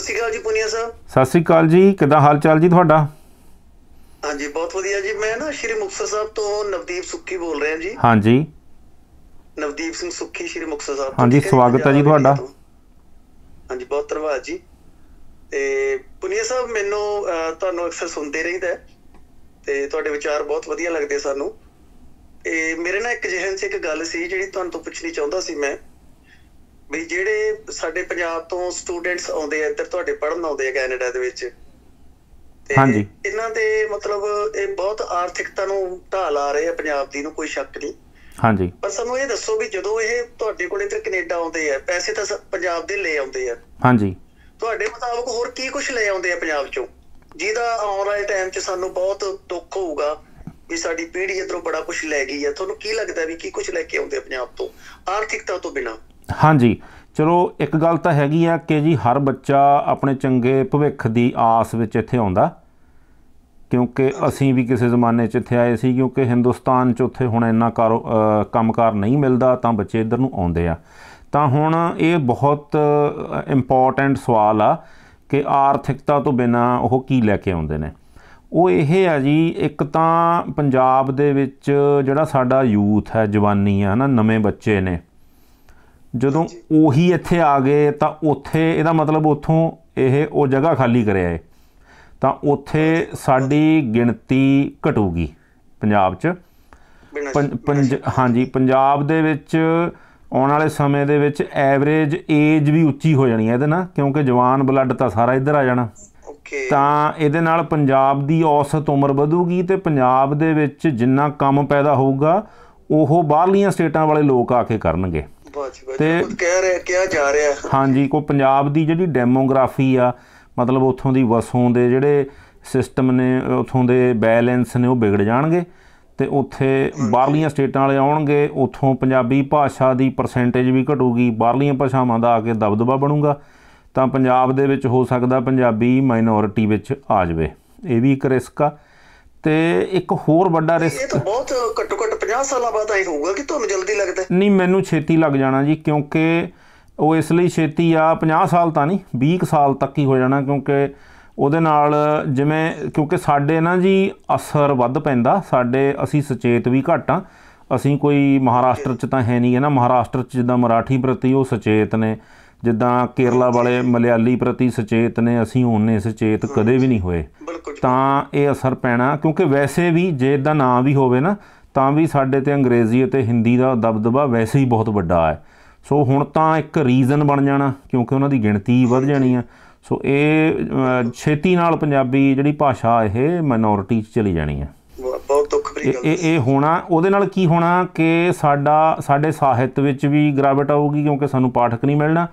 ਸਤਿ ਸ਼੍ਰੀ ਅਕਾਲ ਜੀ ਪੁਨੀਆ ਸਾਹਿਬ ਸਤਿ ਸ਼੍ਰੀ ਅਕਾਲ ਜੀ ਕਿਦਾਂ ਹਾਲ ਚਾਲ ਜੀ ਤੁਹਾਡਾ ਹਾਂਜੀ ਬਹੁਤ ਵਧੀਆ ਜੀ ਮੈਂ ਨਾ ਸ਼੍ਰੀ ਮੁਕਸਰ ਸਾਹਿਬ ਤੋਂ ਨਵਦੀਪ ਸੁੱਖੀ ਬੋਲ ਰਿਹਾ ਜੀ ਹਾਂਜੀ ਨਵਦੀਪ ਸਿੰਘ ਸੁੱਖੀ ਸ਼੍ਰੀ ਮੁਕਸਰ ਸਾਹਿਬ ਹਾਂਜੀ ਸਵਾਗਤ ਹੈ ਜੀ ਤੁਹਾਡਾ ਹਾਂਜੀ ਬਹੁਤ ਧੰਨਵਾਦ ਜੀ ਤੇ ਪੁਨੀਆ ਸਾਹਿਬ ਮੈਨੂੰ ਤੁਹਾਨੂੰ ਅਕਸਰ ਸੁਣਦੇ ਰਹਿੰਦਾ ਤੇ ਤੁਹਾਡੇ ਵਿਚਾਰ ਬਹੁਤ ਵਧੀਆ ਲੱਗਦੇ ਸਾਨੂੰ ਤੇ ਮੇਰੇ ਨਾਲ ਇੱਕ ਜਿਹਨ 'ਚ ਇੱਕ ਗੱਲ ਸੀ ਜਿਹੜੀ ਤੁਹਾਨੂੰ ਤੋਂ ਪੁੱਛਣੀ ਚਾਹੁੰਦਾ ਸੀ ਮੈਂ ਵੀ ਜਿਹੜੇ ਸਾਡੇ ਪੰਜਾਬ ਤੋਂ ਸਟੂਡੈਂਟਸ ਆਉਂਦੇ ਆ ਇੱਧਰ ਤੁਹਾਡੇ ਪੜਨ ਆਉਂਦੇ ਆ ਕੈਨੇਡਾ ਦੇ ਵਿੱਚ ਤੇ ਇਹਨਾਂ ਦੇ ਮਤਲਬ ਇਹ ਬਹੁਤ ਆਰਥਿਕਤਾ ਨੂੰ ਢਾਲ ਆ ਰਹੇ ਆ ਪੰਜਾਬ ਦੀ ਨੂੰ ਕੋਈ ਸ਼ੱਕ ਨਹੀਂ ਹਾਂਜੀ ਪਰ ਸਾਨੂੰ ਇਹ ਦੱਸੋ ਵੀ ਜਦੋਂ ਇਹ ਤੁਹਾਡੇ ਕੋਲੇ ਤੇ ਕੈਨੇਡਾ ਆਉਂਦੇ ਆ ਪੈਸੇ ਤਾਂ ਪੰਜਾਬ ਦੇ ਲੈ ਆਉਂਦੇ ਆ ਹਾਂਜੀ ਤੁਹਾਡੇ ਮੁਤਾਬਕ ਹੋਰ ਕੀ ਕੁਝ ਲੈ ਆਉਂਦੇ ਆ ਪੰਜਾਬ ਚੋਂ ਜਿਹਦਾ ਆਉਣ ਵਾਲੇ ਟਾਈਮ 'ਚ ਸਾਨੂੰ ਬਹੁਤ ਦੁੱਖ ਹੋਊਗਾ ਵੀ ਸਾਡੀ ਪੀੜ੍ਹੀ ਇਧਰੋਂ ਬੜਾ ਕੁਝ ਲੈ ਗਈ ਆ ਤੁਹਾਨੂੰ ਕੀ ਲੱਗਦਾ ਵੀ ਕੀ ਕੁਝ ਲੈ ਕੇ ਆਉਂਦੇ ਆ ਪੰਜਾਬ ਤੋਂ ਆਰਥਿਕਤਾ ਤੋਂ ਬਿਨਾ ਹਾਂਜੀ ਚਲੋ ਇੱਕ ਗੱਲ ਤਾਂ ਹੈਗੀ ਆ ਕਿ ਜੀ ਹਰ ਬੱਚਾ ਆਪਣੇ ਚੰਗੇ ਭਵਿੱਖ ਦੀ ਆਸ ਵਿੱਚ ਇੱਥੇ ਆਉਂਦਾ ਕਿਉਂਕਿ ਅਸੀਂ ਵੀ ਕਿਸੇ ਜ਼ਮਾਨੇ 'ਚ ਇੱਥੇ ਆਏ ਸੀ ਕਿਉਂਕਿ ਹਿੰਦੁਸਤਾਨ 'ਚ ਉੱਥੇ ਹੁਣ ਇੰਨਾ ਕੰਮਕਾਰ ਨਹੀਂ ਮਿਲਦਾ ਤਾਂ ਬੱਚੇ ਇੱਧਰ ਨੂੰ ਆਉਂਦੇ ਆ ਤਾਂ ਹੁਣ ਇਹ ਬਹੁਤ ਇੰਪੋਰਟੈਂਟ ਸਵਾਲ ਆ ਕਿ ਆਰਥਿਕਤਾ ਤੋਂ ਬਿਨਾ ਉਹ ਕੀ ਲੈ ਕੇ ਆਉਂਦੇ ਨੇ ਉਹ ਇਹ ਆ ਜੀ ਇੱਕ ਤਾਂ ਪੰਜਾਬ ਦੇ ਵਿੱਚ ਜਿਹੜਾ ਸਾਡਾ ਯੂਥ ਹੈ ਜਵਾਨੀ ਆ ਹਨਾ ਨਵੇਂ ਬੱਚੇ ਨੇ ਜਦੋਂ ਉਹੀ ਇੱਥੇ ਆ ਗਏ ਤਾਂ ਉੱਥੇ ਇਹਦਾ ਮਤਲਬ ਉੱਥੋਂ ਇਹ ਉਹ ਜਗ੍ਹਾ ਖਾਲੀ ਕਰਿਆ ਏ ਤਾਂ ਉੱਥੇ ਸਾਡੀ ਗਿਣਤੀ ਘਟੂਗੀ ਪੰਜਾਬ 'ਚ ਹਾਂਜੀ ਪੰਜਾਬ ਦੇ ਵਿੱਚ ਆਉਣ ਵਾਲੇ ਸਮੇਂ ਦੇ ਵਿੱਚ ਐਵਰੇਜ ਏਜ ਵੀ ਉੱਚੀ ਹੋ ਜਾਣੀ ਹੈ ਇਹਦੇ ਨਾਲ ਕਿਉਂਕਿ ਜਵਾਨ ਬਲੱਡ ਤਾਂ ਸਾਰਾ ਇੱਧਰ ਆ ਜਾਣਾ ਤਾਂ ਇਹਦੇ ਨਾਲ ਪੰਜਾਬ ਦੀ ਔਸਤ ਉਮਰ ਵਧੂਗੀ ਤੇ ਪੰਜਾਬ ਦੇ ਵਿੱਚ ਜਿੰਨਾ ਕੰਮ ਪੈਦਾ ਹੋਊਗਾ ਉਹ ਬਾਹਰਲੀਆਂ ਸਟੇਟਾਂ ਵਾਲੇ ਲੋਕ ਆ ਕੇ ਕਰਨਗੇ ਤੇ ਕਹਿ ਰਿਹਾ ਕਿਹਾ ਜਾ ਰਿਹਾ ਹਾਂਜੀ ਕੋ ਪੰਜਾਬ ਦੀ ਜਿਹੜੀ ਡੈਮੋਗ੍ਰਾਫੀ ਆ ਮਤਲਬ ਉਥੋਂ ਦੀ ਵਸੋਂ ਦੇ ਜਿਹੜੇ ਸਿਸਟਮ ਨੇ ਉਥੋਂ ਦੇ ਬੈਲੈਂਸ ਨੇ ਉਹ ਵਿਗੜ ਜਾਣਗੇ ਤੇ ਉੱਥੇ ਬਾਹਰਲੀਆਂ ਸਟੇਟਾਂ ਵਾਲੇ ਆਉਣਗੇ ਉਥੋਂ ਪੰਜਾਬੀ ਭਾਸ਼ਾ ਦੀ ਪਰਸੈਂਟੇਜ ਵੀ ਘਟੂਗੀ ਬਾਹਰਲੀਆਂ ਭਾਸ਼ਾਵਾਂ ਦਾ ਆ ਕੇ ਦਬਦਬਾ ਬਣੂਗਾ ਤਾਂ ਪੰਜਾਬ ਦੇ ਵਿੱਚ ਹੋ ਸਕਦਾ ਪੰਜਾਬੀ ਮਾਈਨੋਰਿਟੀ ਵਿੱਚ ਆ ਜਾਵੇ ਇਹ ਵੀ ਇੱਕ ਰਿਸਕ ਆ ਤੇ ਇੱਕ ਹੋਰ ਵੱਡਾ ਰਿਸਕ ਇਹ ਤਾਂ ਬਹੁਤ ਘੱਟੋ ਘੱਟ 50 ਸਾਲਾਂ ਬਾਅਦ ਆਏ ਹੋਊਗਾ ਕਿ ਤੁਹਾਨੂੰ ਜਲਦੀ ਲੱਗਦਾ ਨਹੀਂ ਮੈਨੂੰ ਛੇਤੀ ਲੱਗ ਜਾਣਾ ਜੀ ਕਿਉਂਕਿ ਉਹ ਇਸ ਲਈ ਛੇਤੀ ਆ 50 ਸਾਲ ਤਾਂ ਨਹੀਂ 20 ਸਾਲ ਤੱਕ ਹੀ ਹੋ ਜਾਣਾ ਕਿਉਂਕਿ ਉਹਦੇ ਨਾਲ ਜਿਵੇਂ ਕਿਉਂਕਿ ਸਾਡੇ ਨਾ ਜੀ ਅਸਰ ਵੱਧ ਪੈਂਦਾ ਸਾਡੇ ਅਸੀਂ ਸੁਚੇਤ ਵੀ ਘੱਟ ਆ ਅਸੀਂ ਕੋਈ ਮਹਾਰਾਸ਼ਟਰ ਚ ਤਾਂ ਹੈ ਨਹੀਂ ਹੈ ਨਾ ਮਹਾਰਾਸ਼ਟਰ ਚ ਜਿੱਦਾਂ ਮਰਾਠੀ ਪ੍ਰਤੀ ਉਹ ਸੁਚੇਤ ਨੇ ਜਿੱਦਾਂ ਕੇਰਲਾ ਵਾਲੇ ਮਲਿਆਲੀ ਪ੍ਰਤੀ ਸੁਚੇਤ ਨੇ ਅਸੀਂ ਉਹਨੇ ਸੁਚੇਤ ਕਦੇ ਵੀ ਨਹੀਂ ਹੋਏ ਤਾਂ ਇਹ ਅਸਰ ਪੈਣਾ ਕਿਉਂਕਿ ਵੈਸੇ ਵੀ ਜੇ ਦਾ ਨਾਂ ਵੀ ਹੋਵੇ ਨਾ ਤਾਂ ਵੀ ਸਾਡੇ ਤੇ ਅੰਗਰੇਜ਼ੀ ਅਤੇ ਹਿੰਦੀ ਦਾ ਦਬਦਬਾ ਵੈਸੇ ਹੀ ਬਹੁਤ ਵੱਡਾ ਹੈ ਸੋ ਹੁਣ ਤਾਂ ਇੱਕ ਰੀਜ਼ਨ ਬਣ ਜਾਣਾ ਕਿਉਂਕਿ ਉਹਨਾਂ ਦੀ ਗਿਣਤੀ ਵੱਧ ਜਾਣੀ ਆ ਸੋ ਇਹ ਛੇਤੀ ਨਾਲ ਪੰਜਾਬੀ ਜਿਹੜੀ ਭਾਸ਼ਾ ਇਹ ਮਾਈਨੋਰਿਟੀ 'ਚ ਚਲੀ ਜਾਣੀ ਆ ਬਹੁਤ ਦੁੱਖ ਭਰੀ ਗੱਲ ਇਹ ਇਹ ਹੋਣਾ ਉਹਦੇ ਨਾਲ ਕੀ ਹੋਣਾ ਕਿ ਸਾਡਾ ਸਾਡੇ ਸਾਹਿਤ ਵਿੱਚ ਵੀ ਗ੍ਰੈਵਿਟ ਆਊਗੀ ਕਿਉਂਕਿ ਸਾਨੂੰ ਪਾਠਕ ਨਹੀਂ ਮਿਲਣਾ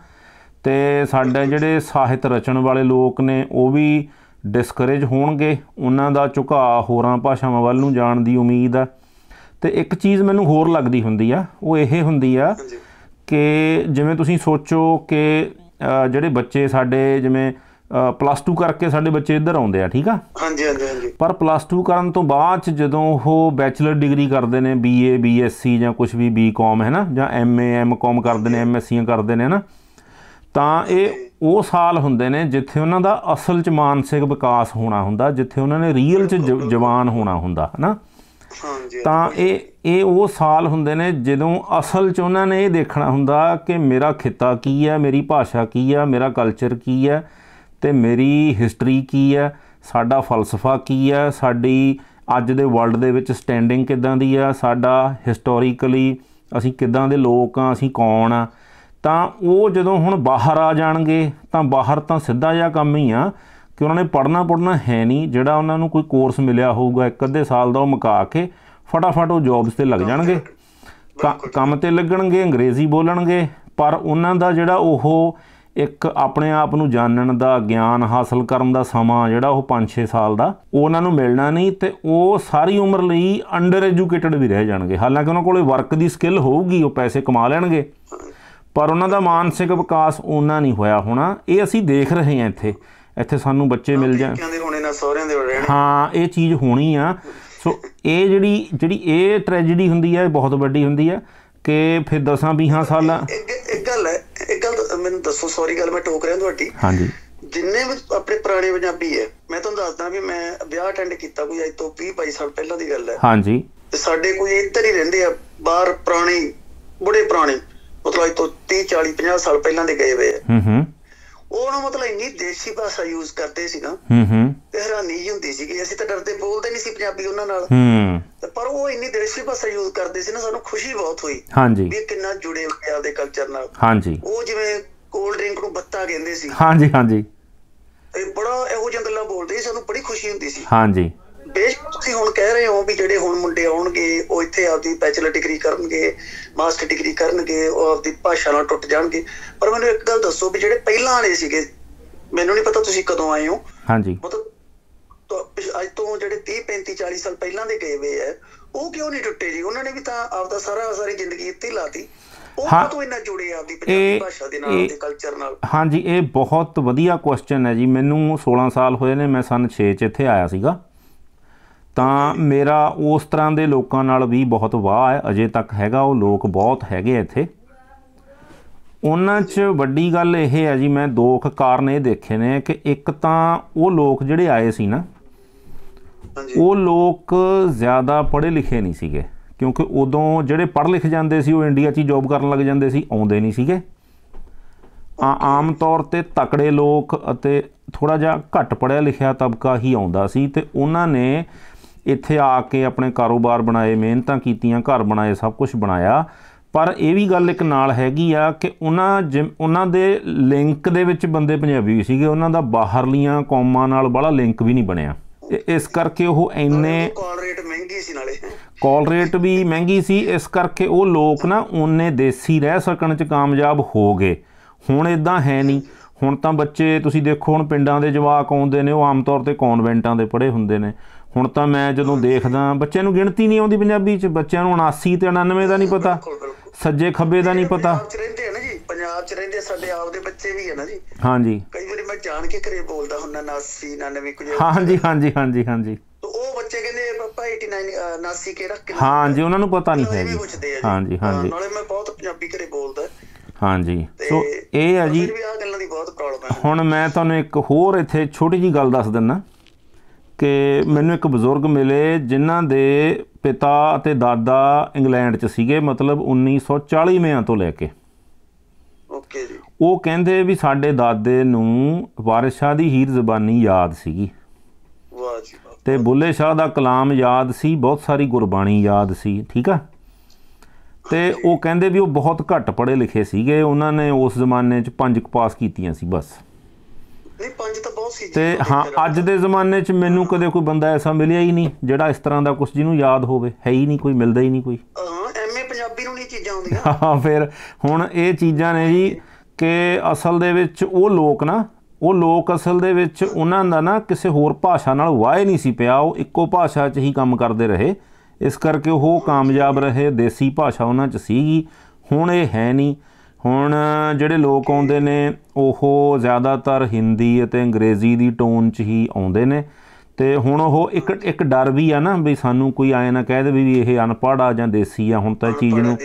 ਤੇ ਸਾਡੇ ਜਿਹੜੇ ਸਾਹਿਤ ਰਚਣ ਵਾਲੇ ਲੋਕ ਨੇ ਉਹ ਵੀ ਡਿਸਕਰੇਜ ਹੋਣਗੇ ਉਹਨਾਂ ਦਾ ਝੁਕਾਅ ਹੋਰਾਂ ਭਾਸ਼ਾਵਾਂ ਵੱਲ ਨੂੰ ਜਾਣ ਦੀ ਉਮੀਦ ਆ ਤੇ ਇੱਕ ਚੀਜ਼ ਮੈਨੂੰ ਹੋਰ ਲੱਗਦੀ ਹੁੰਦੀ ਆ ਉਹ ਇਹ ਹੁੰਦੀ ਆ ਕਿ ਜਿਵੇਂ ਤੁਸੀਂ ਸੋਚੋ ਕਿ ਜਿਹੜੇ ਬੱਚੇ ਸਾਡੇ ਜਿਵੇਂ ਪਲੱਸ 2 ਕਰਕੇ ਸਾਡੇ ਬੱਚੇ ਇੱਧਰ ਆਉਂਦੇ ਆ ਠੀਕ ਆ ਹਾਂਜੀ ਹਾਂਜੀ ਹਾਂਜੀ ਪਰ ਪਲੱਸ 2 ਕਰਨ ਤੋਂ ਬਾਅਦ ਚ ਜਦੋਂ ਉਹ ਬੈਚਲਰ ਡਿਗਰੀ ਕਰਦੇ ਨੇ ਬੀਏ ਬੀਐਸਸੀ ਜਾਂ ਕੁਝ ਵੀ ਬੀਕਾਮ ਹੈ ਨਾ ਜਾਂ ਐਮਏ ਐਮਕਾਮ ਕਰਦੇ ਨੇ ਐਮਐਸਸੀਆਂ ਕਰਦੇ ਨੇ ਨਾ ਤਾਂ ਇਹ ਉਹ ਸਾਲ ਹੁੰਦੇ ਨੇ ਜਿੱਥੇ ਉਹਨਾਂ ਦਾ ਅਸਲ ਚ ਮਾਨਸਿਕ ਵਿਕਾਸ ਹੋਣਾ ਹੁੰਦਾ ਜਿੱਥੇ ਉਹਨਾਂ ਨੇ ਰੀਅਲ ਚ ਜਵਾਨ ਹੋਣਾ ਹੁੰਦਾ ਹੈ ਨਾ ਤਾਂ ਇਹ ਇਹ ਉਹ ਸਾਲ ਹੁੰਦੇ ਨੇ ਜਦੋਂ ਅਸਲ 'ਚ ਉਹਨਾਂ ਨੇ ਇਹ ਦੇਖਣਾ ਹੁੰਦਾ ਕਿ ਮੇਰਾ ਖਿੱਤਾ ਕੀ ਹੈ ਮੇਰੀ ਭਾਸ਼ਾ ਕੀ ਹੈ ਮੇਰਾ ਕਲਚਰ ਕੀ ਹੈ ਤੇ ਮੇਰੀ ਹਿਸਟਰੀ ਕੀ ਹੈ ਸਾਡਾ ਫਲਸਫਾ ਕੀ ਹੈ ਸਾਡੀ ਅੱਜ ਦੇ ਵਰਲਡ ਦੇ ਵਿੱਚ ਸਟੈਂਡਿੰਗ ਕਿਦਾਂ ਦੀ ਆ ਸਾਡਾ ਹਿਸਟੋਰੀਕਲੀ ਅਸੀਂ ਕਿਦਾਂ ਦੇ ਲੋਕ ਆ ਅਸੀਂ ਕੌਣ ਆ ਤਾਂ ਉਹ ਜਦੋਂ ਹੁਣ ਬਾਹਰ ਆ ਜਾਣਗੇ ਤਾਂ ਬਾਹਰ ਤਾਂ ਸਿੱਧਾ ਜਿਹਾ ਕੰਮ ਹੀ ਆ ਕਿ ਉਹਨਾਂ ਨੇ ਪੜਨਾ ਪੜਨਾ ਹੈ ਨਹੀਂ ਜਿਹੜਾ ਉਹਨਾਂ ਨੂੰ ਕੋਈ ਕੋਰਸ ਮਿਲਿਆ ਹੋਊਗਾ ਇੱਕ ਅੱਧੇ ਸਾਲ ਦਾ ਉਹ ਮੁਕਾ ਕੇ ਫਟਾਫਟ ਉਹ ਜੌਬਸ ਤੇ ਲੱਗ ਜਾਣਗੇ ਕੰਮ ਤੇ ਲੱਗਣਗੇ ਅੰਗਰੇਜ਼ੀ ਬੋਲਣਗੇ ਪਰ ਉਹਨਾਂ ਦਾ ਜਿਹੜਾ ਉਹ ਇੱਕ ਆਪਣੇ ਆਪ ਨੂੰ ਜਾਣਨ ਦਾ ਗਿਆਨ ਹਾਸਲ ਕਰਨ ਦਾ ਸਮਾਂ ਜਿਹੜਾ ਉਹ 5-6 ਸਾਲ ਦਾ ਉਹਨਾਂ ਨੂੰ ਮਿਲਣਾ ਨਹੀਂ ਤੇ ਉਹ ਸਾਰੀ ਉਮਰ ਲਈ ਅੰਡਰ ਐਜੂਕੇਟਡ ਵੀ ਰਹਿ ਜਾਣਗੇ ਹਾਲਾਂਕਿ ਉਹਨਾਂ ਕੋਲੇ ਵਰਕ ਦੀ ਸਕਿੱਲ ਹੋਊਗੀ ਉਹ ਪੈਸੇ ਕਮਾ ਲੈਣਗੇ ਪਰ ਉਹਨਾਂ ਦਾ ਮਾਨਸਿਕ ਵਿਕਾਸ ਉਹਨਾਂ ਨਹੀਂ ਹੋਇਆ ਹੋਣਾ ਇਹ ਅਸੀਂ ਦੇਖ ਰਹੇ ਹਾਂ ਇੱਥੇ ਇੱਥੇ ਸਾਨੂੰ ਬੱਚੇ ਮਿਲ ਜਾਣ ਕਹਿੰਦੇ ਹੋਣੇ ਨਾ ਸਹੁਰਿਆਂ ਦੇ ਰਹਿਣ ਹਾਂ ਇਹ ਚੀਜ਼ ਹੋਣੀ ਆ ਸੋ ਇਹ ਜਿਹੜੀ ਜਿਹੜੀ ਇਹ ਟ੍ਰੈਜੇਡੀ ਹੁੰਦੀ ਹੈ ਬਹੁਤ ਵੱਡੀ ਹੁੰਦੀ ਹੈ ਕਿ ਫਿਰ ਦਸਾਂ 20 ਸਾਲਾਂ ਇੱਕ ਗੱਲ ਹੈ ਇੱਕ ਗੱਲ ਮੈਨੂੰ ਦੱਸੋ ਸੌਰੀ ਗੱਲ ਮੈਂ ਟੋਕ ਰਿਹਾ ਤੁਹਾਡੀ ਹਾਂਜੀ ਜਿੰਨੇ ਵੀ ਆਪਣੇ ਪੁਰਾਣੇ ਪੰਜਾਬੀ ਹੈ ਮੈਂ ਤੁਹਾਨੂੰ ਦੱਸਦਾ ਵੀ ਮੈਂ ਵਿਆਹ ਅਟੈਂਡ ਕੀਤਾ ਕੋਈ ਅੱਜ ਤੋਂ 20 22 ਸਾਲ ਪਹਿਲਾਂ ਦੀ ਗੱਲ ਹੈ ਹਾਂਜੀ ਤੇ ਸਾਡੇ ਕੋਈ ਇੱਧਰ ਹੀ ਰਹਿੰਦੇ ਆ ਬਾਹਰ ਪੁਰਾਣੇ ਬੁੜੇ ਪੁਰਾਣੇ ਮਤਲਬ ਅੱਜ ਤੋਂ 30 40 50 ਸਾਲ ਪਹਿਲਾਂ ਦੇ ਗਏ ਹੋਏ ਆ ਹੂੰ ਹੂੰ ਉਹ ਨਾ ਮਤਲਬ ਇੰਨੀ ਦੇਸੀ ਭਾਸ਼ਾ ਯੂਜ਼ ਕਰਦੇ ਸੀਗਾ ਹੂੰ ਹੂੰ ਤੇ ਹੈਰਾਨੀ ਜੀ ਹੁੰਦੀ ਸੀ ਕਿ ਅਸੀਂ ਤਾਂ ਡਰਦੇ ਬੋਲਦੇ ਨਹੀਂ ਸੀ ਪੰਜਾਬੀ ਉਹਨਾਂ ਨਾਲ ਹੂੰ ਪਰ ਉਹ ਇੰਨੀ ਦੇਸੀ ਭਾਸ਼ਾ ਯੂਜ਼ ਕਰਦੇ ਸੀ ਨਾ ਸਾਨੂੰ ਖੁਸ਼ੀ ਬਹੁਤ ਹੋਈ ਹਾਂਜੀ ਵੀ ਕਿੰਨਾ ਜੁੜੇ ਹੋਏ ਆ ਦੇ ਕਲਚਰ ਨਾਲ ਹਾਂਜੀ ਉਹ ਜਿਵੇਂ ਕੋਲਡ ਡਰਿੰਕ ਨੂੰ ਬੱਤਾ ਕਹਿੰਦੇ ਸੀ ਹਾਂਜੀ ਹਾਂਜੀ ਇਹ ਬੜਾ ਇਹੋ ਜਿਹੀਆਂ ਗੱਲਾਂ ਬੋਲਦੇ ਸੀ ਸਾਨੂੰ ਬੜੀ ਖੁਸ਼ੀ ਹੁੰਦੀ ਸੀ ਹਾਂਜੀ ਬੇਸ਼ੱਕ ਤੁਸੀਂ ਹੁਣ ਕਹਿ ਰਹੇ ਹੋ ਵੀ ਜਿਹੜੇ ਹੁਣ ਮੁੰਡੇ ਆਉਣਗੇ ਉਹ ਇੱਥੇ ਆਪਦੀ ਬੈਚਲਰ ਡਿਗਰੀ ਕਰਨਗੇ ਮਾਸਟਰ ਡਿਗਰੀ ਕਰਨਗੇ ਉਹ ਆਪਦੀ ਭਾਸ਼ਾ ਨਾਲ ਟੁੱਟ ਜਾਣਗੇ ਪਰ ਮੈਨੂੰ ਇੱਕ ਗੱਲ ਦੱਸੋ ਵੀ ਜਿਹੜੇ ਪਹਿਲਾਂ ਵਾਲੇ ਸੀਗੇ ਮੈਨੂੰ ਨਹੀਂ ਪਤਾ ਤੁਸੀਂ ਕਦੋਂ ਆਏ ਹੋ ਹਾਂਜੀ ਮਤਲਬ ਅੱਜ ਤੋਂ ਜਿਹੜੇ 30 35 40 ਸਾਲ ਪਹਿਲਾਂ ਦੇ ਗਏ ਵੇ ਆ ਉਹ ਕਿਉਂ ਨਹੀਂ ਟੁੱਟੇ ਜੀ ਉਹਨਾਂ ਨੇ ਵੀ ਤਾਂ ਆਪਦਾ ਸਾਰਾ ਸਾਰੀ ਜ਼ਿੰਦਗੀ ਇੱਥੇ ਲਾਤੀ ਹਾਂ ਤੋਂ ਇੰਨਾ ਜੁੜੇ ਆਪਦੀ ਪੰਜਾਬੀ ਭਾਸ਼ਾ ਦੇ ਨਾਲ ਤੇ ਕਲਚਰ ਨਾਲ ਹਾਂਜੀ ਇਹ ਬਹੁਤ ਵਧੀਆ ਕੁਐਸਚਨ ਹੈ ਜੀ ਮੈਨੂੰ 16 ਸਾਲ ਹੋਏ ਨੇ ਮੈਂ ਸਨ 6 ਚ ਇੱਥੇ ਆਇਆ ਸੀਗਾ ਤਾਂ ਮੇਰਾ ਉਸ ਤਰ੍ਹਾਂ ਦੇ ਲੋਕਾਂ ਨਾਲ ਵੀ ਬਹੁਤ ਵਾਹ ਹੈ ਅਜੇ ਤੱਕ ਹੈਗਾ ਉਹ ਲੋਕ ਬਹੁਤ ਹੈਗੇ ਇੱਥੇ ਉਹਨਾਂ 'ਚ ਵੱਡੀ ਗੱਲ ਇਹ ਹੈ ਜੀ ਮੈਂ ਦੋ ਕ ਕਾਰਨ ਇਹ ਦੇਖੇ ਨੇ ਕਿ ਇੱਕ ਤਾਂ ਉਹ ਲੋਕ ਜਿਹੜੇ ਆਏ ਸੀ ਨਾ ਉਹ ਲੋਕ ਜ਼ਿਆਦਾ ਪੜ੍ਹੇ ਲਿਖੇ ਨਹੀਂ ਸੀਗੇ ਕਿਉਂਕਿ ਉਦੋਂ ਜਿਹੜੇ ਪੜ੍ਹ ਲਿਖ ਜਾਂਦੇ ਸੀ ਉਹ ਇੰਡੀਆ 'ਚ ਹੀ ਜੌਬ ਕਰਨ ਲੱਗ ਜਾਂਦੇ ਸੀ ਆਉਂਦੇ ਨਹੀਂ ਸੀਗੇ ਆ ਆਮ ਤੌਰ ਤੇ ਤਕੜੇ ਲੋਕ ਅਤੇ ਥੋੜਾ ਜਿਹਾ ਘੱਟ ਪੜ੍ਹਿਆ ਲਿਖਿਆ ਤਬਕਾ ਹੀ ਆਉਂਦਾ ਸੀ ਤੇ ਉਹਨਾਂ ਨੇ ਇੱਥੇ ਆ ਕੇ ਆਪਣੇ ਕਾਰੋਬਾਰ ਬਣਾਏ ਮਿਹਨਤਾਂ ਕੀਤੀਆਂ ਘਰ ਬਣਾਏ ਸਭ ਕੁਝ ਬਣਾਇਆ ਪਰ ਇਹ ਵੀ ਗੱਲ ਇੱਕ ਨਾਲ ਹੈਗੀ ਆ ਕਿ ਉਹਨਾਂ ਉਹਨਾਂ ਦੇ ਲਿੰਕ ਦੇ ਵਿੱਚ ਬੰਦੇ ਪੰਜਾਬੀ ਸੀਗੇ ਉਹਨਾਂ ਦਾ ਬਾਹਰਲੀਆਂ ਕੌਮਾਂ ਨਾਲ ਬੜਾ ਲਿੰਕ ਵੀ ਨਹੀਂ ਬਣਿਆ ਇਸ ਕਰਕੇ ਉਹ ਐਨੇ ਕਾਲ ਰੇਟ ਮਹਿੰਗੀ ਸੀ ਨਾਲੇ ਕਾਲ ਰੇਟ ਵੀ ਮਹਿੰਗੀ ਸੀ ਇਸ ਕਰਕੇ ਉਹ ਲੋਕ ਨਾ ਉਹਨੇ ਦੇਸੀ ਰਹਿ ਸਕਣ ਚ ਕਾਮਯਾਬ ਹੋ ਗਏ ਹੁਣ ਇਦਾਂ ਹੈ ਨਹੀਂ ਹੁਣ ਤਾਂ ਬੱਚੇ ਤੁਸੀਂ ਦੇਖੋ ਹੁਣ ਪਿੰਡਾਂ ਦੇ ਜਵਾਕ ਆਉਂਦੇ ਨੇ ਉਹ ਆਮ ਤੌਰ ਤੇ ਕਨਵੈਂਟਾਂ ਦੇ ਪੜੇ ਹੁੰਦੇ ਨੇ ਹੁਣ ਤਾਂ ਮੈਂ ਜਦੋਂ ਦੇਖਦਾ ਬੱਚਿਆਂ ਨੂੰ ਗਿਣਤੀ ਨਹੀਂ ਆਉਂਦੀ ਪੰਜਾਬੀ 'ਚ ਬੱਚਿਆਂ ਨੂੰ 79 ਤੇ 99 ਦਾ ਨਹੀਂ ਪਤਾ ਸੱਜੇ ਖੱਬੇ ਦਾ ਨਹੀਂ ਪਤਾ ਪੰਜਾਬ 'ਚ ਰਹਿੰਦੇ ਸਾਡੇ ਆਪ ਦੇ ਬੱਚੇ ਵੀ ਹੈ ਨਾ ਜੀ ਹਾਂਜੀ ਕਈ ਵਾਰੀ ਮੈਂ ਜਾਣ ਕੇ ਘਰੇ ਬੋਲਦਾ ਹੁੰਦਾ 79 99 ਕੁਝ ਹਾਂਜੀ ਹਾਂਜੀ ਹਾਂਜੀ ਹਾਂਜੀ ਉਹ ਬੱਚੇ ਕਹਿੰਦੇ ਪਾਪਾ 89 79 ਕੇ ਰੱਖ ਕੇ ਹਾਂਜੀ ਉਹਨਾਂ ਨੂੰ ਪਤਾ ਨਹੀਂ ਹੈ ਜੀ ਹਾਂਜੀ ਹਾਂਜੀ ਨਾਲੇ ਮੈਂ ਬਹੁਤ ਪੰਜਾਬੀ ਘਰੇ ਬੋਲਦਾ ਹਾਂਜੀ ਸੋ ਇਹ ਹੈ ਜੀ ਹੁਣ ਮੈਂ ਤੁਹਾਨੂੰ ਇੱਕ ਹੋਰ ਇੱਥੇ ਛੋਟੀ ਜੀ ਗੱਲ ਦੱਸ ਦਿੰਨਾ ਕਿ ਮੈਨੂੰ ਇੱਕ ਬਜ਼ੁਰਗ ਮਿਲੇ ਜਿਨ੍ਹਾਂ ਦੇ ਪਿਤਾ ਅਤੇ ਦਾਦਾ ਇੰਗਲੈਂਡ 'ਚ ਸੀਗੇ ਮਤਲਬ 1940 ਮਿਆਂ ਤੋਂ ਲੈ ਕੇ ਓਕੇ ਜੀ ਉਹ ਕਹਿੰਦੇ ਵੀ ਸਾਡੇ ਦਾਦੇ ਨੂੰ ਵਾਰਿਸ ਸ਼ਾਹ ਦੀ ਹੀਰ ਜ਼ਬਾਨੀ ਯਾਦ ਸੀਗੀ ਵਾਹ ਜੀ ਤੇ ਬੁੱਲੇ ਸ਼ਾਹ ਦਾ ਕਲਾਮ ਯਾਦ ਸੀ ਬਹੁਤ ਸਾਰੀ ਗੁਰਬਾਣੀ ਯਾਦ ਸੀ ਠੀਕ ਆ ਤੇ ਉਹ ਕਹਿੰਦੇ ਵੀ ਉਹ ਬਹੁਤ ਘੱਟ ਪੜ੍ਹੇ ਲਿਖੇ ਸੀਗੇ ਉਹਨਾਂ ਨੇ ਉਸ ਜ਼ਮਾਨੇ 'ਚ ਪੰਜ ਕਪਾਸ ਕੀਤੀਆਂ ਸੀ ਬਸ ਨਹੀਂ ਪੰਜ ਤਾਂ ਬਹੁਤ ਸੀ ਤੇ ਹਾਂ ਅੱਜ ਦੇ ਜ਼ਮਾਨੇ 'ਚ ਮੈਨੂੰ ਕਦੇ ਕੋਈ ਬੰਦਾ ਐਸਾ ਮਿਲਿਆ ਹੀ ਨਹੀਂ ਜਿਹੜਾ ਇਸ ਤਰ੍ਹਾਂ ਦਾ ਕੁਝ ਜਿਹਨੂੰ ਯਾਦ ਹੋਵੇ ਹੈ ਹੀ ਨਹੀਂ ਕੋਈ ਮਿਲਦਾ ਹੀ ਨਹੀਂ ਕੋਈ ਹਾਂ ਐਮਏ ਪੰਜਾਬੀ ਨੂੰ ਨਹੀਂ ਚੀਜ਼ਾਂ ਆਉਂਦੀਆਂ ਹਾਂ ਫਿਰ ਹੁਣ ਇਹ ਚੀਜ਼ਾਂ ਨੇ ਜੀ ਕਿ ਅਸਲ ਦੇ ਵਿੱਚ ਉਹ ਲੋਕ ਨਾ ਉਹ ਲੋਕ ਅਸਲ ਦੇ ਵਿੱਚ ਉਹਨਾਂ ਦਾ ਨਾ ਕਿਸੇ ਹੋਰ ਭਾਸ਼ਾ ਨਾਲ ਵਾਹ ਨਹੀਂ ਸੀ ਪਿਆ ਉਹ ਇੱਕੋ ਭਾਸ਼ਾ 'ਚ ਹੀ ਕੰਮ ਕਰਦੇ ਰਹੇ ਇਸ ਕਰਕੇ ਉਹ ਕਾਮਯਾਬ ਰਹੇ ਦੇਸੀ ਭਾਸ਼ਾ ਉਹਨਾਂ 'ਚ ਸੀਗੀ ਹੁਣ ਇਹ ਹੈ ਨਹੀਂ ਹੁਣ ਜਿਹੜੇ ਲੋਕ ਆਉਂਦੇ ਨੇ ਉਹ ਜ਼ਿਆਦਾਤਰ ਹਿੰਦੀ ਅਤੇ ਅੰਗਰੇਜ਼ੀ ਦੀ ਟੋਨ 'ਚ ਹੀ ਆਉਂਦੇ ਨੇ ਤੇ ਹੁਣ ਉਹ ਇੱਕ ਇੱਕ ਡਰ ਵੀ ਆ ਨਾ ਵੀ ਸਾਨੂੰ ਕੋਈ ਆਏ ਨਾ ਕਹਿ ਦੇ ਵੀ ਇਹ ਅਨਪੜ੍ਹ ਆ ਜਾਂ ਦੇਸੀ ਆ ਹੁਣ ਤਾਂ ਇਹ ਚੀਜ਼ ਨੂੰ